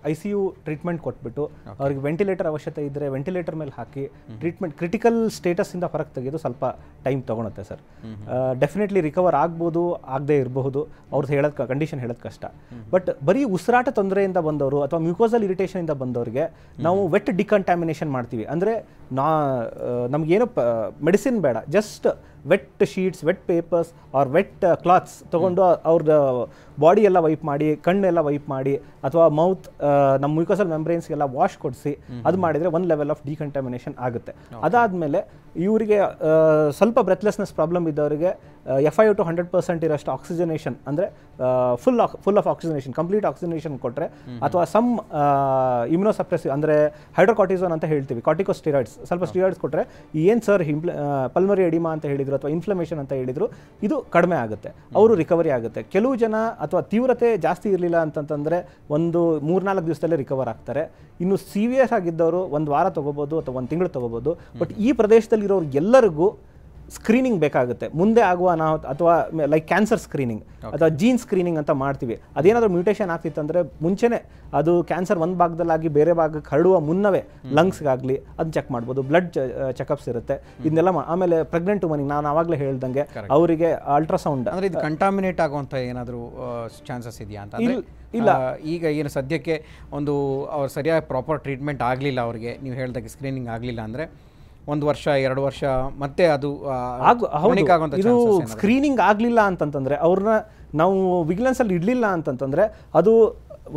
ಐ ಸಿ ಯು ಟ್ರೀಟ್ಮೆಂಟ್ ಕೊಟ್ಬಿಟ್ಟು ಅವ್ರಿಗೆ ವೆಂಟಿಲೇಟರ್ ಅವಶ್ಯಕತೆ ಇದ್ದರೆ ವೆಂಟಿಲೇಟರ್ ಮೇಲೆ ಹಾಕಿ ಟ್ರೀಟ್ಮೆಂಟ್ ಕ್ರಿಟಿಕಲ್ ಸ್ಟೇಟಸ್ಸಿಂದ ಫರಕ್ ತೆಗೆದು ಸ್ವಲ್ಪ ಟೈಮ್ ತೊಗೊಳುತ್ತೆ ಸರ್ ಡೆಫಿನೆಟ್ಲಿ ರಿಕವರ್ ಆಗ್ಬೋದು ಆಗದೆ ಇರಬಹುದು ಅವ್ರದ್ದು ಹೇಳೋದು ಕಂಡೀಷನ್ ಹೇಳೋದ್ ಕಷ್ಟ ಬಟ್ ಬರೀ ಉಸಿರಾಟ ತೊಂದರೆಯಿಂದ ಬಂದವರು ಅಥವಾ ಮ್ಯೂಕೋಸಲ್ ಇಂದ ಬಂದವರಿಗೆ ನಾವು ವೆಟ್ ಡಿಕಂಟ್ಯಾಮಿನೇಷನ್ ಮಾಡ್ತೀವಿ ಅಂದರೆ ನಾ uh, ನಮಗೇನು ಮೆಡಿಸಿನ್ uh, ಬೇಡ just wet sheets wet papers or wet clothes ತೊಗೊಂಡು ಅವ್ರದ್ದು ಬಾಡಿ ಎಲ್ಲ ವೈಪ್ ಮಾಡಿ ಕಣ್ಣೆಲ್ಲ ವೈಪ್ ಮಾಡಿ ಅಥವಾ ಮೌತ್ ನಮ್ಮ ಮ್ಯೂಕೋಸಲ್ ಮೆಂಬ್ರೈನ್ಸ್ಗೆಲ್ಲ ವಾಶ್ ಕೊಡಿಸಿ ಅದು ಮಾಡಿದರೆ ಒಂದು ಲೆವೆಲ್ ಆಫ್ ಡಿಕಂಟಾಮಿನೇಷನ್ ಆಗುತ್ತೆ ಅದಾದಮೇಲೆ ಇವರಿಗೆ ಸ್ವಲ್ಪ ಬ್ರೆತ್ಲೆಸ್ನೆಸ್ ಪ್ರಾಬ್ಲಮ್ ಇದ್ದವರಿಗೆ F I two hundred percent ಇರೋಷ್ಟು ಆಕ್ಸಿಜನೇಷನ್ ಅಂದರೆ full full of oxygenation complete oxygenation ಕೊಟ್ಟರೆ ಅಥವಾ ಸಮ್ ಇಮ್ಯುನೋಸಪ್ರೆಸಿವ್ ಅಂದರೆ ಹೈಡ್ರೋಕಾಟಿಸೋನ್ ಅಂತ ಹೇಳ್ತೀವಿ ಕಾಟಿಕೋ ಸ್ಟಿರಾಯ್ಡ್ಸ್ ಸ್ವಲ್ಪ ಸ್ಟಿರಾಯ್ಡ್ಸ್ ಕೊಟ್ಟರೆ ಏನು ಸರ್ ಹಿಂಪ್ಲ ಪಲ್ಮರಿ ಎಡಿಮಾ ಅಂತ ಹೇಳಿದ್ರು ಅಥವಾ ಇನ್ಫ್ಲಮೇಷನ್ ಅಂತ ಹೇಳಿದರು ಇದು ಕಡಿಮೆ ಆಗುತ್ತೆ ಅವರು ರಿಕವರಿ ಆಗುತ್ತೆ ಕೆಲವು ಜನ ಅಥವಾ ತೀವ್ರತೆ ಜಾಸ್ತಿ ಇರಲಿಲ್ಲ ಅಂತಂತಂದರೆ ಒಂದು ಮೂರ್ನಾಲ್ಕು ದಿವಸದಲ್ಲೇ ರಿಕವರ್ ಆಗ್ತಾರೆ ಇನ್ನು ಸಿವಿಯರ್ ಆಗಿದ್ದವರು ಒಂದು ವಾರ ತೊಗೋಬೋದು ಅಥವಾ ಒಂದು ತಿಂಗಳು ತೊಗೋಬೋದು ಬಟ್ ಈ ಪ್ರದೇಶದಲ್ಲಿರೋರು ಎಲ್ಲರಿಗೂ ಸ್ಕ್ರೀನಿಂಗ್ ಬೇಕಾಗುತ್ತೆ ಮುಂದೆ ಆಗುವ ನಾವು ಅಥವಾ ಲೈಕ್ ಕ್ಯಾನ್ಸರ್ ಸ್ಕ್ರೀನಿಂಗ್ ಅಥವಾ ಜೀನ್ ಸ್ಕ್ರೀನಿಂಗ್ ಅಂತ ಮಾಡ್ತೀವಿ ಅದೇನಾದರೂ ಮ್ಯೂಟೇಷನ್ ಆಗ್ತಿತ್ತಂದ್ರೆ ಮುಂಚೆನೇ ಅದು ಕ್ಯಾನ್ಸರ್ ಒಂದು ಭಾಗದಲ್ಲಾಗಿ ಬೇರೆ ಭಾಗಕ್ಕೆ ಹರಡುವ ಮುನ್ನವೇ ಲಂಗ್ಸ್ಗಾಗಲಿ ಅದನ್ನ ಚೆಕ್ ಮಾಡ್ಬೋದು ಬ್ಲಡ್ ಚೆಕಪ್ಸ್ ಇರುತ್ತೆ ಇದನ್ನೆಲ್ಲ ಆಮೇಲೆ ಪ್ರೆಗ್ನೆಂಟ್ ವುಮನಿಗೆ ನಾನು ಆವಾಗಲೇ ಹೇಳ್ದಂಗೆ ಅವರಿಗೆ ಅಲ್ಟ್ರಾಸೌಂಡ್ ಅಂದರೆ ಇದು ಕಂಟಾಮಿನೇಟ್ ಆಗುವಂಥ ಏನಾದರೂ ಚಾನ್ಸಸ್ ಇದೆಯಾ ಅಂತ ಇಲ್ಲ ಈಗ ಏನು ಸದ್ಯಕ್ಕೆ ಒಂದು ಅವ್ರು ಸರಿಯಾಗಿ ಪ್ರಾಪರ್ ಟ್ರೀಟ್ಮೆಂಟ್ ಆಗಲಿಲ್ಲ ಅವರಿಗೆ ನೀವು ಹೇಳ್ದಂಗೆ ಸ್ಕ್ರೀನಿಂಗ್ ಆಗಲಿಲ್ಲ ಅಂದರೆ ಒಂದು ವರ್ಷ ಎರಡು ವರ್ಷ ಮತ್ತೆ ಅದು ಇದು ಸ್ಕ್ರೀನಿಂಗ್ ಆಗಲಿಲ್ಲ ಅಂತಂತಂದರೆ ಅವ್ರನ್ನ ನಾವು ಅಲ್ಲಿ ಇಡಲಿಲ್ಲ ಅಂತಂತಂದರೆ ಅದು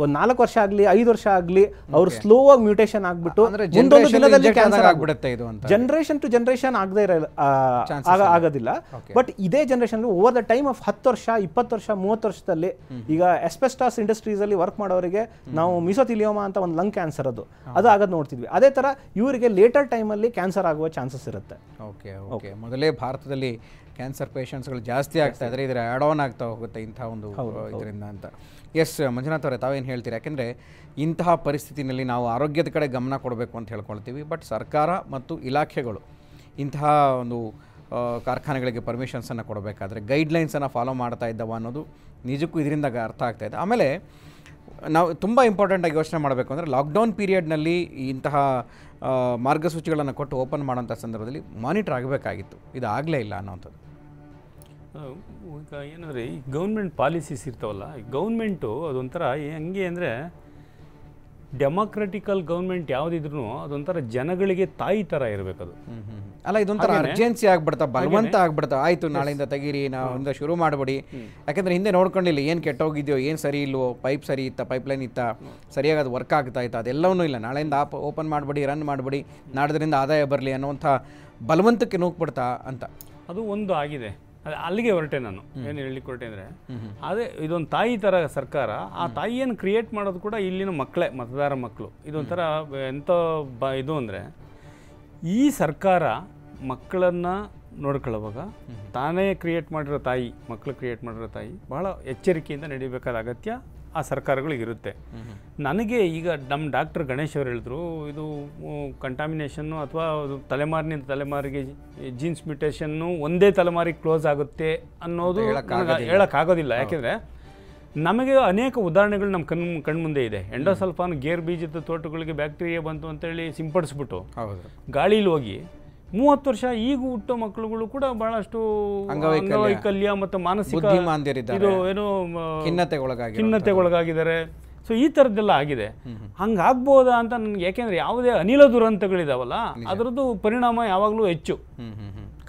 ಒಂದ್ ನಾಲ್ಕು ವರ್ಷ ಆಗ್ಲಿ ಐದು ವರ್ಷ ಆಗ್ಲಿ ಅವ್ರು ಸ್ಲೋ ಆಗಿ ಮ್ಯೂಟೇಷನ್ ಆಗ್ಬಿಟ್ಟು ಮುಂದೊಂದು ದಿನದಲ್ಲಿ ಕ್ಯಾನ್ಸರ್ ಆಗ್ಬಿಡುತ್ತೆ ಇದು ಅಂತ ಜನರೇಷನ್ ಟು ಜನರೇಷನ್ ಆಗದೇ ಇರಲ್ಲ ಆಗೋದಿಲ್ಲ ಬಟ್ ಇದೇ generation over the time of ಹತ್ತು ವರ್ಷ ಇಪ್ಪತ್ತು ವರ್ಷ ಮೂವತ್ತು ವರ್ಷದಲ್ಲಿ ಈಗ ಎಸ್ಪೆಸ್ಟಾಸ್ ಇಂಡಸ್ಟ್ರೀಸ್ ಅಲ್ಲಿ ವರ್ಕ್ ಮಾಡೋರಿಗೆ ನಾವು ಮಿಸೋತಿಲಿಯೋಮಾ ಅಂತ ಒಂದು ಲಂಗ್ ಕ್ಯಾನ್ಸರ್ ಅದು ಅದು ಆಗದ್ ನೋಡ್ತಿದ್ವಿ ಅದೇ ತರ ಇವರಿಗೆ ಲೇಟರ್ ಟೈಮ್ ಅಲ್ಲಿ ಕ್ಯಾನ್ಸರ್ ಆಗುವ ಚಾನ್ಸಸ್ ಇರುತ್ತೆ ಓಕೆ ಓಕೆ ಮೊದಲೇ ಭಾರತದಲ್ಲಿ ಕ್ಯಾನ್ಸರ್ ಪೇಷಂಟ್ಸ್ಗಳು ಜಾಸ್ತಿ ಆಗ್ತಾ ಇದ್ರೆ ಇದರ ಆಡ್ ಆನ್ ಆಗ್ತಾ ಹೋಗುತ್ತೆ ಇಂಥ ಒಂದು ಇದರಿಂದ ಅಂತ ಎಸ್ ಮಂಜುನಾಥ್ ಅವರೇ ತಾವೇನು ಹೇಳ್ತೀರಿ ಯಾಕೆಂದರೆ ಇಂತಹ ಪರಿಸ್ಥಿತಿನಲ್ಲಿ ನಾವು ಆರೋಗ್ಯದ ಕಡೆ ಗಮನ ಕೊಡಬೇಕು ಅಂತ ಹೇಳ್ಕೊಳ್ತೀವಿ ಬಟ್ ಸರ್ಕಾರ ಮತ್ತು ಇಲಾಖೆಗಳು ಇಂತಹ ಒಂದು ಕಾರ್ಖಾನೆಗಳಿಗೆ ಪರ್ಮಿಷನ್ಸನ್ನು ಕೊಡಬೇಕಾದ್ರೆ ಗೈಡ್ಲೈನ್ಸನ್ನು ಫಾಲೋ ಮಾಡ್ತಾ ಇದ್ದಾವೆ ಅನ್ನೋದು ನಿಜಕ್ಕೂ ಇದರಿಂದ ಅರ್ಥ ಆಗ್ತಾಯಿದೆ ಆಮೇಲೆ ನಾವು ತುಂಬ ಇಂಪಾರ್ಟೆಂಟಾಗಿ ಯೋಚನೆ ಮಾಡಬೇಕು ಅಂದರೆ ಲಾಕ್ಡೌನ್ ಪೀರಿಯಡ್ನಲ್ಲಿ ಇಂತಹ ಮಾರ್ಗಸೂಚಿಗಳನ್ನು ಕೊಟ್ಟು ಓಪನ್ ಮಾಡೋಂಥ ಸಂದರ್ಭದಲ್ಲಿ ಮಾನಿಟ್ರ್ ಆಗಬೇಕಾಗಿತ್ತು ಇದು ಆಗಲೇ ಇಲ್ಲ ಅನ್ನೋವಂಥದ್ದು ಈಗ ಏನು ರೀ ಈ ಗೌರ್ಮೆಂಟ್ ಪಾಲಿಸೀಸ್ ಇರ್ತಾವಲ್ಲ ಗೌರ್ಮೆಂಟು ಅದೊಂಥರ ಹೆಂಗೆ ಅಂದರೆ ಡೆಮೊಕ್ರೆಟಿಕಲ್ ಗೌರ್ಮೆಂಟ್ ಯಾವುದಿದ್ರು ಅದೊಂಥರ ಜನಗಳಿಗೆ ತಾಯಿ ಥರ ಇರಬೇಕು ಹ್ಞೂ ಅಲ್ಲ ಇದೊಂಥರ ಅರ್ಜೆನ್ಸಿ ಆಗ್ಬಿಡ್ತಾ ಬಲವಂತ ಆಗ್ಬಿಡ್ತಾ ಆಯಿತು ನಾಳೆಯಿಂದ ತೆಗೀರಿ ಹಿಂದೆ ಶುರು ಮಾಡಬೇಡಿ ಯಾಕೆಂದ್ರೆ ಹಿಂದೆ ನೋಡ್ಕೊಂಡಿಲ್ಲ ಏನು ಕೆಟ್ಟೋಗಿದೆಯೋ ಏನು ಸರಿ ಇಲ್ವೋ ಪೈಪ್ ಸರಿ ಇತ್ತ ಪೈಪ್ಲೈನ್ ಇತ್ತ ಸರಿಯಾಗಿ ಅದು ವರ್ಕ್ ಆಗ್ತಾ ಇತ್ತು ಅದೆಲ್ಲವೂ ಇಲ್ಲ ನಾಳೆಯಿಂದ ಆಪ್ ಓಪನ್ ಮಾಡಬೇಡಿ ರನ್ ಮಾಡಬೇಡಿ ನಾಡೋದ್ರಿಂದ ಆದಾಯ ಬರಲಿ ಅನ್ನುವಂಥ ಬಲವಂತಕ್ಕೆ ನೂಕ್ಬಿಡ್ತಾ ಅಂತ ಅದು ಒಂದು ಆಗಿದೆ ಅದೇ ಅಲ್ಲಿಗೆ ಹೊರಟೆ ನಾನು ಏನು ಹೇಳಲಿಕ್ಕೆ ಹೊರಟೆ ಅಂದರೆ ಅದೇ ಇದೊಂದು ತಾಯಿ ಥರ ಸರ್ಕಾರ ಆ ತಾಯಿಯನ್ನು ಕ್ರಿಯೇಟ್ ಮಾಡೋದು ಕೂಡ ಇಲ್ಲಿನ ಮಕ್ಕಳೇ ಮತದಾರ ಮಕ್ಕಳು ಇದೊಂಥರ ಎಂಥ ಬ ಇದು ಅಂದರೆ ಈ ಸರ್ಕಾರ ಮಕ್ಕಳನ್ನು ನೋಡ್ಕೊಳ್ಳುವಾಗ ತಾನೇ ಕ್ರಿಯೇಟ್ ಮಾಡಿರೋ ತಾಯಿ ಮಕ್ಕಳು ಕ್ರಿಯೇಟ್ ಮಾಡಿರೋ ತಾಯಿ ಬಹಳ ಎಚ್ಚರಿಕೆಯಿಂದ ನಡೀಬೇಕಾದ ಅಗತ್ಯ ಆ ಸರ್ಕಾರಗಳಿಗಿರುತ್ತೆ ನನಗೆ ಈಗ ನಮ್ಮ ಡಾಕ್ಟರ್ ಗಣೇಶ್ ಅವರು ಹೇಳಿದ್ರು ಇದು ಕಂಟಾಮಿನೇಷನ್ನು ಅಥವಾ ತಲೆಮಾರಿನಿಂದ ತಲೆಮಾರಿಗೆ ಜೀನ್ಸ್ ಮ್ಯೂಟೇಷನ್ನು ಒಂದೇ ತಲೆಮಾರಿಗೆ ಕ್ಲೋಸ್ ಆಗುತ್ತೆ ಅನ್ನೋದು ಹೇಳೋಕ್ಕಾಗೋದಿಲ್ಲ ಯಾಕೆಂದರೆ ನಮಗೆ ಅನೇಕ ಉದಾಹರಣೆಗಳು ನಮ್ಮ ಕಣ್ ಕಣ್ಮುಂದೆ ಇದೆ ಎಂಡೋಸಲ್ಫಾನ್ ಗೇರ್ ಬೀಜದ ತೋಟಗಳಿಗೆ ಬ್ಯಾಕ್ಟೀರಿಯಾ ಬಂತು ಅಂತೇಳಿ ಸಿಂಪಡಿಸ್ಬಿಟ್ಟು ಗಾಳಿಲಿ ಹೋಗಿ ಮೂವತ್ತು ವರ್ಷ ಈಗ ಹುಟ್ಟೋ ಮಕ್ಕಳುಗಳು ಕೂಡ ಬಹಳಷ್ಟು ಅಂಗವೈಕಲ್ಯ ಮತ್ತು ಮಾನಸಿಕ ಇದು ಏನು ಖಿನ್ನತೆಗೊಳಗಾಗಿದ್ದಾರೆ ಸೊ ಈ ಥರದ್ದೆಲ್ಲ ಆಗಿದೆ ಹಂಗಾಗ್ಬೋದಾ ಅಂತ ನನ್ಗೆ ಯಾಕೆಂದ್ರೆ ಯಾವುದೇ ಅನಿಲ ದುರಂತಗಳಿದಾವಲ್ಲ ಅದರದ್ದು ಪರಿಣಾಮ ಯಾವಾಗಲೂ ಹೆಚ್ಚು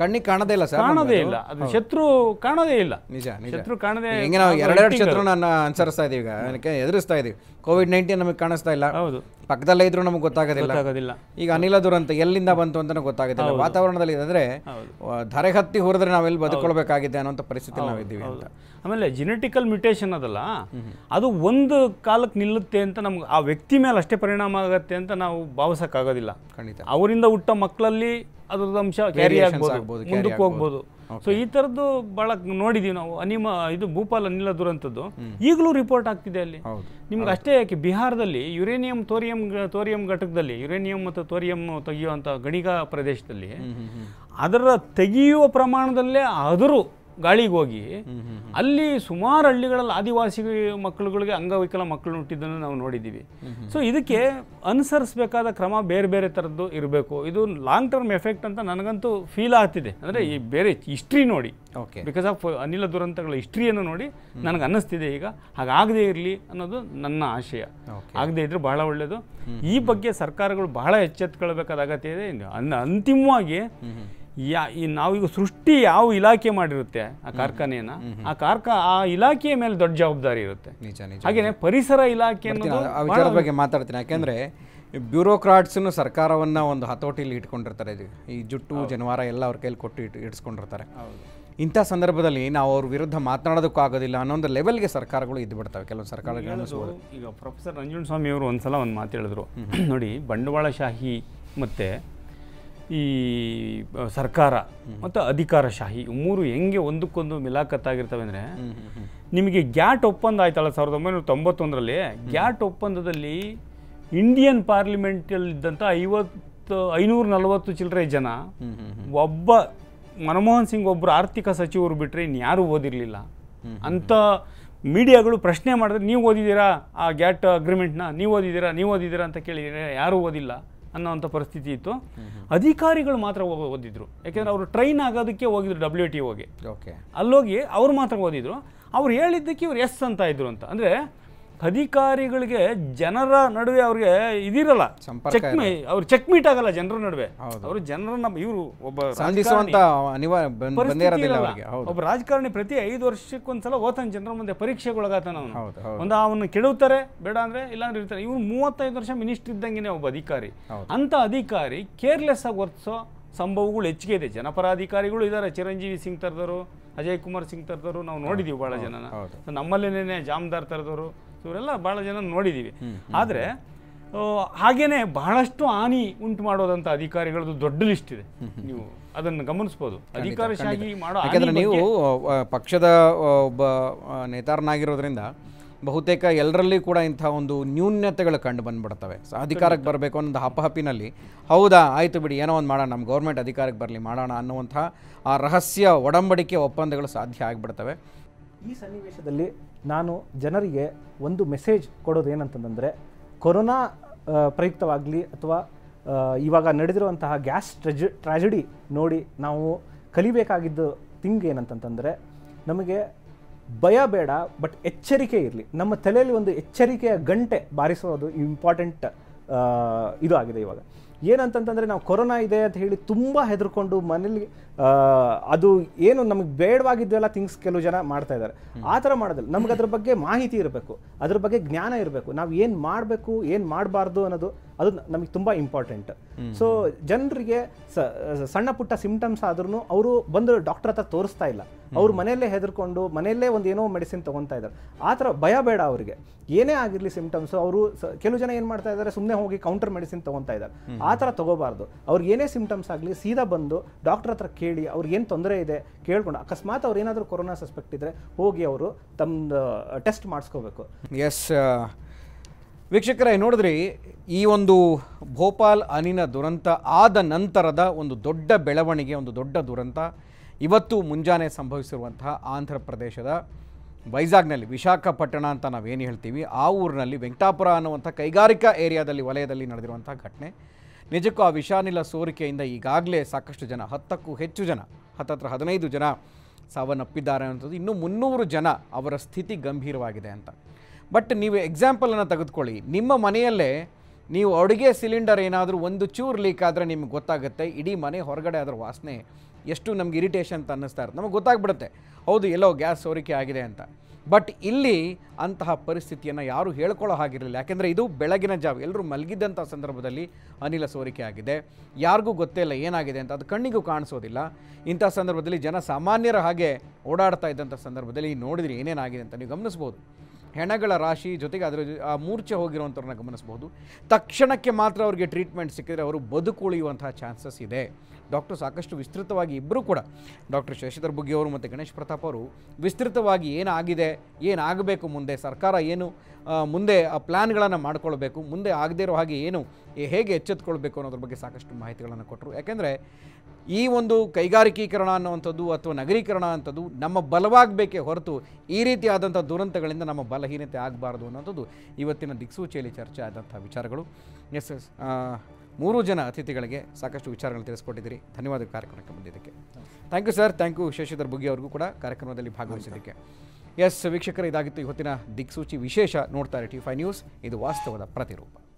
ಕಣ್ಣಿಗೆ ಕಾಣದೇ ಇಲ್ಲ ಸರ್ ಕಾಣದೇ ಇಲ್ಲ ಅದು ಶತ್ರು ಕಾಣದೇ ಇಲ್ಲ ನಿಜ ಶತ್ರು ಕಾಣದೇ ಹಿಂಗೆ ನಾವು ಎರಡೆರಡು ಶತ್ರು ನನ್ನ ಅನುಸರಿಸ್ತಾ ಇದೀವಿ ಈಗ ಅದಕ್ಕೆ ಎದುರಿಸ್ತಾ ಇದೀವಿ ಕೋವಿಡ್ ನೈನ್ಟೀನ್ ನಮಗೆ ಕಾಣಿಸ್ತಾ ಇಲ್ಲ ಹೌದು ಪಕ್ಕದಲ್ಲೇ ಇದ್ರೂ ನಮಗೆ ಗೊತ್ತಾಗೋದಿಲ್ಲ ಈಗ ಅನಿಲ ದುರಂತ ಎಲ್ಲಿಂದ ಬಂತು ಅಂತ ಗೊತ್ತಾಗೋದಿಲ್ಲ ವಾತಾವರಣದಲ್ಲಿ ಇದ್ರೆ ಧರೆ ಹತ್ತಿ ಹುರಿದ್ರೆ ನಾವೆಲ್ಲಿ ಬದುಕೊಳ್ಬೇಕಾಗಿದೆ ಅನ್ನೋಂಥ ಪರಿಸ್ಥಿತಿ ನಾವಿದ್ದೀವಿ ಅಂತ ಆಮೇಲೆ ಜೆನೆಟಿಕಲ್ ಮ್ಯುಟೇಷನ್ ಅದಲ್ಲ ಅದು ಒಂದು ಕಾಲಕ್ಕೆ ನಿಲ್ಲುತ್ತೆ ಅಂತ ನಮ್ಗೆ ಆ ವ್ಯಕ್ತಿ ಮೇಲೆ ಅಷ್ಟೇ ಪರಿಣಾಮ ಆಗುತ್ತೆ ಅಂತ ನಾವು ಭಾವಿಸೋಕ್ಕಾಗೋದಿಲ್ಲ ಖಂಡಿತ ಅವರಿಂದ ಹುಟ್ಟ ಮಕ್ಕಳಲ್ಲಿ ಅದ್ರದ್ದು ಅಂಶ ಕ್ಯಾರಿ ಆಗ್ಬೋದು ಮುಂದಕ್ಕೆ ಹೋಗ್ಬೋದು ಸೊ ಈ ಥರದ್ದು ಭಾಳ ನೋಡಿದೀವಿ ನಾವು ಅನಿಮ ಇದು ಭೂಪಾಲ್ ಅನಿಲ ದುರಂತದ್ದು ಈಗಲೂ ರಿಪೋರ್ಟ್ ಆಗ್ತಿದೆ ಅಲ್ಲಿ ನಿಮ್ಗೆ ಅಷ್ಟೇ ಯಾಕೆ ಬಿಹಾರದಲ್ಲಿ ಯುರೇನಿಯಂ ತೋರಿಯಂ ತೋರಿಯಂ ಘಟಕದಲ್ಲಿ ಯುರೇನಿಯಂ ಮತ್ತು ತೋರಿಯಂ ತೆಗೆಯುವಂಥ ಗಣಿಗಾ ಪ್ರದೇಶದಲ್ಲಿ ಅದರ ತೆಗೆಯುವ ಪ್ರಮಾಣದಲ್ಲೇ ಆದರೂ ಗಾಳಿಗೋಗಿ ಅಲ್ಲಿ ಸುಮಾರು ಹಳ್ಳಿಗಳಲ್ಲಿ ಆದಿವಾಸಿ ಮಕ್ಕಳುಗಳಿಗೆ ಅಂಗವಿಕಲ ಮಕ್ಕಳು ಹುಟ್ಟಿದ್ದನ್ನು ನಾವು ನೋಡಿದ್ದೀವಿ ಸೊ ಇದಕ್ಕೆ ಅನುಸರಿಸಬೇಕಾದ ಕ್ರಮ ಬೇರೆ ಬೇರೆ ಥರದ್ದು ಇರಬೇಕು ಇದು ಲಾಂಗ್ ಟರ್ಮ್ ಎಫೆಕ್ಟ್ ಅಂತ ನನಗಂತೂ ಫೀಲ್ ಆಗ್ತಿದೆ ಅಂದರೆ ಈ ಬೇರೆ ಹಿಸ್ಟ್ರಿ ನೋಡಿ ಓಕೆ ಬಿಕಾಸ್ ಆಫ್ ಅನಿಲ ದುರಂತಗಳ ಹಿಸ್ಟ್ರಿಯನ್ನು ನೋಡಿ ನನಗೆ ಅನ್ನಿಸ್ತಿದೆ ಈಗ ಹಾಗಾಗದೇ ಇರಲಿ ಅನ್ನೋದು ನನ್ನ ಆಶಯ ಆಗದೇ ಇದ್ರೆ ಬಹಳ ಒಳ್ಳೆಯದು ಈ ಬಗ್ಗೆ ಸರ್ಕಾರಗಳು ಬಹಳ ಎಚ್ಚೆತ್ಕೊಳ್ಬೇಕಾದ ಅಗತ್ಯ ಇದೆ ಅಂತಿಮವಾಗಿ ಯಾ ಈ ನಾವೀಗ ಸೃಷ್ಟಿ ಯಾವ ಇಲಾಖೆ ಮಾಡಿರುತ್ತೆ ಆ ಕಾರ್ಖಾನೆಯನ್ನ ಆ ಕಾರ್ಖಾ ಆ ಇಲಾಖೆಯ ಮೇಲೆ ದೊಡ್ಡ ಜವಾಬ್ದಾರಿ ಇರುತ್ತೆ ನಿಜ ಹಾಗೆ ಪರಿಸರ ಇಲಾಖೆ ಅನ್ನೋದು ಬಗ್ಗೆ ಮಾತಾಡ್ತೀನಿ ಯಾಕೆಂದ್ರೆ ಬ್ಯೂರೋಕ್ರಾಟ್ಸ್ನು ಸರ್ಕಾರವನ್ನ ಒಂದು ಹತೋಟಿಲಿ ಇಟ್ಕೊಂಡಿರ್ತಾರೆ ಈ ಜುಟ್ಟು ಜನವಾರ ಎಲ್ಲ ಅವ್ರ ಕೈಲಿ ಕೊಟ್ಟು ಇಟ್ಟು ಇಟ್ಸ್ಕೊಂಡಿರ್ತಾರೆ ಇಂಥ ಸಂದರ್ಭದಲ್ಲಿ ನಾವು ಅವ್ರ ವಿರುದ್ಧ ಮಾತನಾಡೋದಕ್ಕೂ ಆಗೋದಿಲ್ಲ ಒಂದು ಲೆವೆಲ್ಗೆ ಸರ್ಕಾರಗಳು ಇದ್ದು ಬಿಡ್ತವೆ ಕೆಲವು ಸರ್ಕಾರಗಳು ಈಗ ಪ್ರೊಫೆಸರ್ ಸ್ವಾಮಿ ಅವರು ಒಂದ್ಸಲ ಒಂದು ಮಾತು ಹೇಳಿದ್ರು ನೋಡಿ ಬಂಡವಾಳಶಾಹಿ ಮತ್ತೆ ಈ ಸರ್ಕಾರ ಮತ್ತು ಅಧಿಕಾರಶಾಹಿ ಮೂರು ಹೆಂಗೆ ಒಂದಕ್ಕೊಂದು ಮಿಲಾಕತ್ತಾಗಿರ್ತವೆ ಅಂದರೆ ನಿಮಗೆ ಗ್ಯಾಟ್ ಒಪ್ಪಂದ ಆಯ್ತಲ್ಲ ಸಾವಿರದ ಒಂಬೈನೂರ ತೊಂಬತ್ತೊಂದರಲ್ಲಿ ಗ್ಯಾಟ್ ಒಪ್ಪಂದದಲ್ಲಿ ಇಂಡಿಯನ್ ಪಾರ್ಲಿಮೆಂಟಲ್ಲಿದ್ದಂಥ ಐವತ್ತು ಐನೂರ ನಲವತ್ತು ಚಿಲ್ಲರೆ ಜನ ಒಬ್ಬ ಮನಮೋಹನ್ ಸಿಂಗ್ ಒಬ್ಬರು ಆರ್ಥಿಕ ಸಚಿವರು ಬಿಟ್ಟರೆ ಇನ್ಯಾರೂ ಓದಿರಲಿಲ್ಲ ಅಂಥ ಮೀಡಿಯಾಗಳು ಪ್ರಶ್ನೆ ಮಾಡಿದ್ರೆ ನೀವು ಓದಿದ್ದೀರಾ ಆ ಗ್ಯಾಟ್ ಅಗ್ರಿಮೆಂಟ್ನ ನೀವು ಓದಿದ್ದೀರಾ ನೀವು ಓದಿದ್ದೀರಾ ಅಂತ ಕೇಳಿದ್ದೀರಾ ಯಾರೂ ಓದಿಲ್ಲ ಅನ್ನೋವಂಥ ಪರಿಸ್ಥಿತಿ ಇತ್ತು ಅಧಿಕಾರಿಗಳು ಮಾತ್ರ ಓದಿದ್ರು ಯಾಕೆಂದ್ರೆ ಅವರು ಟ್ರೈನ್ ಆಗೋದಕ್ಕೆ ಹೋಗಿದ್ರು ಡಬ್ಲ್ಯೂ ಟಿ ಹೋಗಿ ಓಕೆ ಅಲ್ಲೋಗಿ ಅವ್ರು ಮಾತ್ರ ಓದಿದ್ರು ಅವ್ರು ಹೇಳಿದ್ದಕ್ಕೆ ಇವ್ರು ಎಸ್ ಅಂತ ಇದ್ರು ಅಂತ ಅಂದರೆ ಅಧಿಕಾರಿಗಳಿಗೆ ಜನರ ನಡುವೆ ಅವ್ರಿಗೆ ಇದಿರಲ್ಲ ಚೆಕ್ ಅವ್ರು ಚೆಕ್ ಮೀಟ್ ಆಗಲ್ಲ ಜನರ ನಡುವೆ ಅವರು ಜನರನ್ನ ಇವರು ಒಬ್ಬ ಒಬ್ಬ ರಾಜಕಾರಣಿ ಪ್ರತಿ ಐದು ವರ್ಷಕ್ಕೊಂದ್ಸಲ ಓತಾನೆ ಜನರ ಮುಂದೆ ಪರೀಕ್ಷೆಗೊಳಗಾತಾನ ಅವನು ಒಂದು ಅವನ್ನ ಕೆಡುತ್ತಾರೆ ಬೇಡ ಅಂದ್ರೆ ಇಲ್ಲಾಂದ್ರೆ ಇರ್ತಾರೆ ಇವ್ರು ಮೂವತ್ತೈದು ವರ್ಷ ಮಿನಿಸ್ಟರ್ ಇದ್ದಂಗೆನೆ ಒಬ್ಬ ಅಧಿಕಾರಿ ಅಂತ ಅಧಿಕಾರಿ ಕೇರ್ಲೆಸ್ ಆಗಿ ವರ್ತಿಸೋ ಸಂಭವಗಳು ಹೆಚ್ಚಿಗೆ ಇದೆ ಜನಪರ ಅಧಿಕಾರಿಗಳು ಇದ್ದಾರೆ ಚಿರಂಜೀವಿ ಸಿಂಗ್ ತರದವರು ಅಜಯ್ ಕುಮಾರ್ ಸಿಂಗ್ ತರದವರು ನಾವು ನೋಡಿದೀವಿ ಬಹಳ ಜನನ ನಮ್ಮಲ್ಲೇನೆ ಜಾಮದಾರ್ ತರದವರು ಇವರೆಲ್ಲ ಭಾಳ ಜನ ನೋಡಿದ್ದೀವಿ ಆದರೆ ಹಾಗೇನೆ ಬಹಳಷ್ಟು ಹಾನಿ ಉಂಟು ಮಾಡೋದಂತ ಅಧಿಕಾರಿಗಳದ್ದು ದೊಡ್ಡ ಲಿಸ್ಟ್ ಇದೆ ನೀವು ಅದನ್ನು ಗಮನಿಸ್ಬೋದು ಅಧಿಕಾರಶಾಹಿ ಮಾಡೋ ಯಾಕಂದ್ರೆ ನೀವು ಪಕ್ಷದ ಒಬ್ಬ ನೇತಾರನಾಗಿರೋದ್ರಿಂದ ಬಹುತೇಕ ಎಲ್ಲರಲ್ಲಿ ಕೂಡ ಇಂಥ ಒಂದು ನ್ಯೂನ್ಯತೆಗಳು ಕಂಡು ಬಂದ್ಬಿಡ್ತವೆ ಅಧಿಕಾರಕ್ಕೆ ಬರಬೇಕು ಅನ್ನೋದು ಹಪ್ಪಿನಲ್ಲಿ ಹೌದಾ ಆಯಿತು ಬಿಡಿ ಏನೋ ಒಂದು ಮಾಡೋಣ ನಮ್ಮ ಗೌರ್ಮೆಂಟ್ ಅಧಿಕಾರಕ್ಕೆ ಬರಲಿ ಮಾಡೋಣ ಅನ್ನುವಂಥ ಆ ರಹಸ್ಯ ಒಡಂಬಡಿಕೆ ಒಪ್ಪಂದಗಳು ಸಾಧ್ಯ ಆಗಿಬಿಡ್ತವೆ ಈ ಸನ್ನಿವೇಶದಲ್ಲಿ ನಾನು ಜನರಿಗೆ ಒಂದು ಮೆಸೇಜ್ ಕೊಡೋದು ಏನಂತಂದರೆ ಕೊರೋನಾ ಪ್ರಯುಕ್ತವಾಗಲಿ ಅಥವಾ ಇವಾಗ ನಡೆದಿರುವಂತಹ ಗ್ಯಾಸ್ ಟ್ರೆಜ ಟ್ರ್ಯಾಜಡಿ ನೋಡಿ ನಾವು ಕಲಿಬೇಕಾಗಿದ್ದು ಥಿಂಗ್ ಏನಂತಂತಂದರೆ ನಮಗೆ ಭಯ ಬೇಡ ಬಟ್ ಎಚ್ಚರಿಕೆ ಇರಲಿ ನಮ್ಮ ತಲೆಯಲ್ಲಿ ಒಂದು ಎಚ್ಚರಿಕೆಯ ಗಂಟೆ ಬಾರಿಸೋದು ಇಂಪಾರ್ಟೆಂಟ್ ಇದು ಆಗಿದೆ ಇವಾಗ ಏನಂತಂತಂದರೆ ನಾವು ಕೊರೋನಾ ಇದೆ ಅಂತ ಹೇಳಿ ತುಂಬ ಹೆದರ್ಕೊಂಡು ಮನೇಲಿ ಅದು ಏನು ನಮಗೆ ಬೇಡವಾಗಿದ್ದೆಲ್ಲ ಥಿಂಗ್ಸ್ ಕೆಲವು ಜನ ಮಾಡ್ತಾ ಇದ್ದಾರೆ ಆ ಥರ ಮಾಡೋದಿಲ್ಲ ನಮ್ಗೆ ಅದ್ರ ಬಗ್ಗೆ ಮಾಹಿತಿ ಇರಬೇಕು ಅದ್ರ ಬಗ್ಗೆ ಜ್ಞಾನ ಇರಬೇಕು ನಾವು ಏನು ಮಾಡಬೇಕು ಏನು ಮಾಡಬಾರ್ದು ಅನ್ನೋದು ಅದು ನಮಗೆ ತುಂಬ ಇಂಪಾರ್ಟೆಂಟ್ ಸೊ ಜನರಿಗೆ ಸಣ್ಣ ಪುಟ್ಟ ಸಿಂಪ್ಟಮ್ಸ್ ಆದ್ರೂ ಅವರು ಬಂದು ಡಾಕ್ಟರ್ ಹತ್ರ ತೋರಿಸ್ತಾ ಇಲ್ಲ ಅವ್ರು ಮನೆಯಲ್ಲೇ ಹೆದರ್ಕೊಂಡು ಮನೆಯಲ್ಲೇ ಒಂದು ಏನೋ ಮೆಡಿಸಿನ್ ತೊಗೊತಾ ಇದ್ದಾರೆ ಆ ಥರ ಭಯ ಬೇಡ ಅವರಿಗೆ ಏನೇ ಆಗಿರಲಿ ಸಿಂಪ್ಟಮ್ಸ್ ಅವರು ಕೆಲವು ಜನ ಏನು ಮಾಡ್ತಾ ಇದ್ದಾರೆ ಸುಮ್ಮನೆ ಹೋಗಿ ಕೌಂಟರ್ ಮೆಡಿಸಿನ್ ತೊಗೊತಾ ಇದ್ದಾರೆ ಆ ಥರ ತಗೋಬಾರ್ದು ಅವ್ರಿಗೆ ಏನೇ ಸಿಂಪ್ಟಮ್ಸ್ ಆಗಲಿ ಸೀದಾ ಬಂದು ಡಾಕ್ಟರ್ ಹತ್ರ ಕೇಳಿ ಅವ್ರಿಗೆ ಏನು ತೊಂದರೆ ಇದೆ ಕೇಳ್ಕೊಂಡು ಅಕಸ್ಮಾತ್ ಅವ್ರು ಏನಾದರೂ ಕೊರೋನಾ ಸಸ್ಪೆಕ್ಟ್ ಇದ್ದರೆ ಹೋಗಿ ಅವರು ತಮ್ಮದು ಟೆಸ್ಟ್ ಮಾಡಿಸ್ಕೋಬೇಕು ಎಸ್ ವೀಕ್ಷಕರೇ ನೋಡಿದ್ರಿ ಈ ಒಂದು ಭೋಪಾಲ್ ಅನಿನ ದುರಂತ ಆದ ನಂತರದ ಒಂದು ದೊಡ್ಡ ಬೆಳವಣಿಗೆ ಒಂದು ದೊಡ್ಡ ದುರಂತ ಇವತ್ತು ಮುಂಜಾನೆ ಸಂಭವಿಸಿರುವಂತಹ ಆಂಧ್ರ ಪ್ರದೇಶದ ವೈಜಾಗ್ನಲ್ಲಿ ವಿಶಾಖಪಟ್ಟಣ ಅಂತ ನಾವೇನು ಹೇಳ್ತೀವಿ ಆ ಊರಿನಲ್ಲಿ ವೆಂಕಟಾಪುರ ಅನ್ನುವಂಥ ಕೈಗಾರಿಕಾ ಏರಿಯಾದಲ್ಲಿ ವಲಯದಲ್ಲಿ ನಡೆದಿರುವಂಥ ಘಟನೆ ನಿಜಕ್ಕೂ ಆ ವಿಷಾನಿಲ ಸೋರಿಕೆಯಿಂದ ಈಗಾಗಲೇ ಸಾಕಷ್ಟು ಜನ ಹತ್ತಕ್ಕೂ ಹೆಚ್ಚು ಜನ ಹತ್ತತ್ರ ಹದಿನೈದು ಜನ ಸಾವನ್ನಪ್ಪಿದ್ದಾರೆ ಅನ್ನೋದು ಇನ್ನೂ ಮುನ್ನೂರು ಜನ ಅವರ ಸ್ಥಿತಿ ಗಂಭೀರವಾಗಿದೆ ಅಂತ ಬಟ್ ನೀವು ಎಕ್ಸಾಂಪಲನ್ನು ತೆಗೆದುಕೊಳ್ಳಿ ನಿಮ್ಮ ಮನೆಯಲ್ಲೇ ನೀವು ಅಡುಗೆ ಸಿಲಿಂಡರ್ ಏನಾದರೂ ಒಂದು ಚೂರು ಲೀಕ್ ಆದರೆ ನಿಮ್ಗೆ ಗೊತ್ತಾಗುತ್ತೆ ಇಡೀ ಮನೆ ಹೊರಗಡೆ ಅದರ ವಾಸನೆ ಎಷ್ಟು ನಮ್ಗೆ ಇರಿಟೇಷನ್ ಅಂತ ಅನ್ನಿಸ್ತಾ ಇರುತ್ತೆ ನಮಗೆ ಗೊತ್ತಾಗ್ಬಿಡುತ್ತೆ ಹೌದು ಎಲ್ಲೋ ಗ್ಯಾಸ್ ಸೋರಿಕೆ ಆಗಿದೆ ಅಂತ ಬಟ್ ಇಲ್ಲಿ ಅಂತಹ ಪರಿಸ್ಥಿತಿಯನ್ನು ಯಾರೂ ಹೇಳ್ಕೊಳ್ಳೋ ಹಾಗಿರಲಿಲ್ಲ ಯಾಕೆಂದರೆ ಇದು ಬೆಳಗಿನ ಜಾವ ಎಲ್ಲರೂ ಮಲಗಿದ್ದಂಥ ಸಂದರ್ಭದಲ್ಲಿ ಅನಿಲ ಸೋರಿಕೆ ಆಗಿದೆ ಯಾರಿಗೂ ಗೊತ್ತೇ ಇಲ್ಲ ಏನಾಗಿದೆ ಅಂತ ಅದು ಕಣ್ಣಿಗೂ ಕಾಣಿಸೋದಿಲ್ಲ ಇಂಥ ಸಂದರ್ಭದಲ್ಲಿ ಜನ ಸಾಮಾನ್ಯರ ಹಾಗೆ ಓಡಾಡ್ತಾ ಇದ್ದಂಥ ಸಂದರ್ಭದಲ್ಲಿ ನೋಡಿದ್ರೆ ಏನೇನಾಗಿದೆ ಅಂತ ನೀವು ಗಮನಿಸ್ಬೋದು ಹೆಣಗಳ ರಾಶಿ ಜೊತೆಗೆ ಅದರ ಆ ಮೂರ್ಛೆ ಹೋಗಿರುವಂಥವ್ರನ್ನ ಗಮನಿಸ್ಬೋದು ತಕ್ಷಣಕ್ಕೆ ಮಾತ್ರ ಅವರಿಗೆ ಟ್ರೀಟ್ಮೆಂಟ್ ಸಿಕ್ಕಿದರೆ ಅವರು ಬದುಕುಳಿಯುವಂತಹ ಚಾನ್ಸಸ್ ಇದೆ ಡಾಕ್ಟರ್ ಸಾಕಷ್ಟು ವಿಸ್ತೃತವಾಗಿ ಇಬ್ಬರೂ ಕೂಡ ಡಾಕ್ಟರ್ ಶಶಿಧರ್ ಬುಗ್ಗೆ ಅವರು ಮತ್ತು ಗಣೇಶ್ ಪ್ರತಾಪ್ ಅವರು ವಿಸ್ತೃತವಾಗಿ ಏನಾಗಿದೆ ಏನಾಗಬೇಕು ಮುಂದೆ ಸರ್ಕಾರ ಏನು ಮುಂದೆ ಆ ಪ್ಲ್ಯಾನ್ಗಳನ್ನು ಮಾಡಿಕೊಳ್ಬೇಕು ಮುಂದೆ ಆಗದೇ ಇರೋ ಹಾಗೆ ಏನು ಹೇಗೆ ಎಚ್ಚೆತ್ಕೊಳ್ಬೇಕು ಅನ್ನೋದ್ರ ಬಗ್ಗೆ ಸಾಕಷ್ಟು ಮಾಹಿತಿಗಳನ್ನು ಕೊಟ್ಟರು ಯಾಕೆಂದರೆ ಈ ಒಂದು ಕೈಗಾರಿಕೀಕರಣ ಅನ್ನುವಂಥದ್ದು ಅಥವಾ ನಗರೀಕರಣ ಅಂಥದ್ದು ನಮ್ಮ ಬಲವಾಗಬೇಕೇ ಹೊರತು ಈ ರೀತಿಯಾದಂಥ ದುರಂತಗಳಿಂದ ನಮ್ಮ ಬಲಹೀನತೆ ಆಗಬಾರ್ದು ಅನ್ನೋಂಥದ್ದು ಇವತ್ತಿನ ದಿಕ್ಸೂಚಿಯಲ್ಲಿ ಚರ್ಚೆ ಆದಂಥ ವಿಚಾರಗಳು ಎಸ್ ಎಸ್ ಮೂರು ಜನ ಅತಿಥಿಗಳಿಗೆ ಸಾಕಷ್ಟು ವಿಚಾರಗಳನ್ನು ತಿಳಿಸ್ಕೊಟ್ಟಿದ್ದೀರಿ ಧನ್ಯವಾದ ಕಾರ್ಯಕ್ರಮಕ್ಕೆ ಬಂದಿದ್ದಕ್ಕೆ thank you sir thank you Shashidhar Buggi ಅವ್ರಿಗೂ ಕೂಡ ಕಾರ್ಯಕ್ರಮದಲ್ಲಿ ಭಾಗವಹಿಸಿದ್ದಕ್ಕೆ ಎಸ್ ವೀಕ್ಷಕರು ಇದಾಗಿತ್ತು ಇವತ್ತಿನ ದಿಕ್ಸೂಚಿ ವಿಶೇಷ ನೋಡ್ತಾರೆ ಟಿ ಫೈ ನ್ಯೂಸ್ ಇದು ವಾಸ್ತವದ ಪ್ರತಿರೂಪ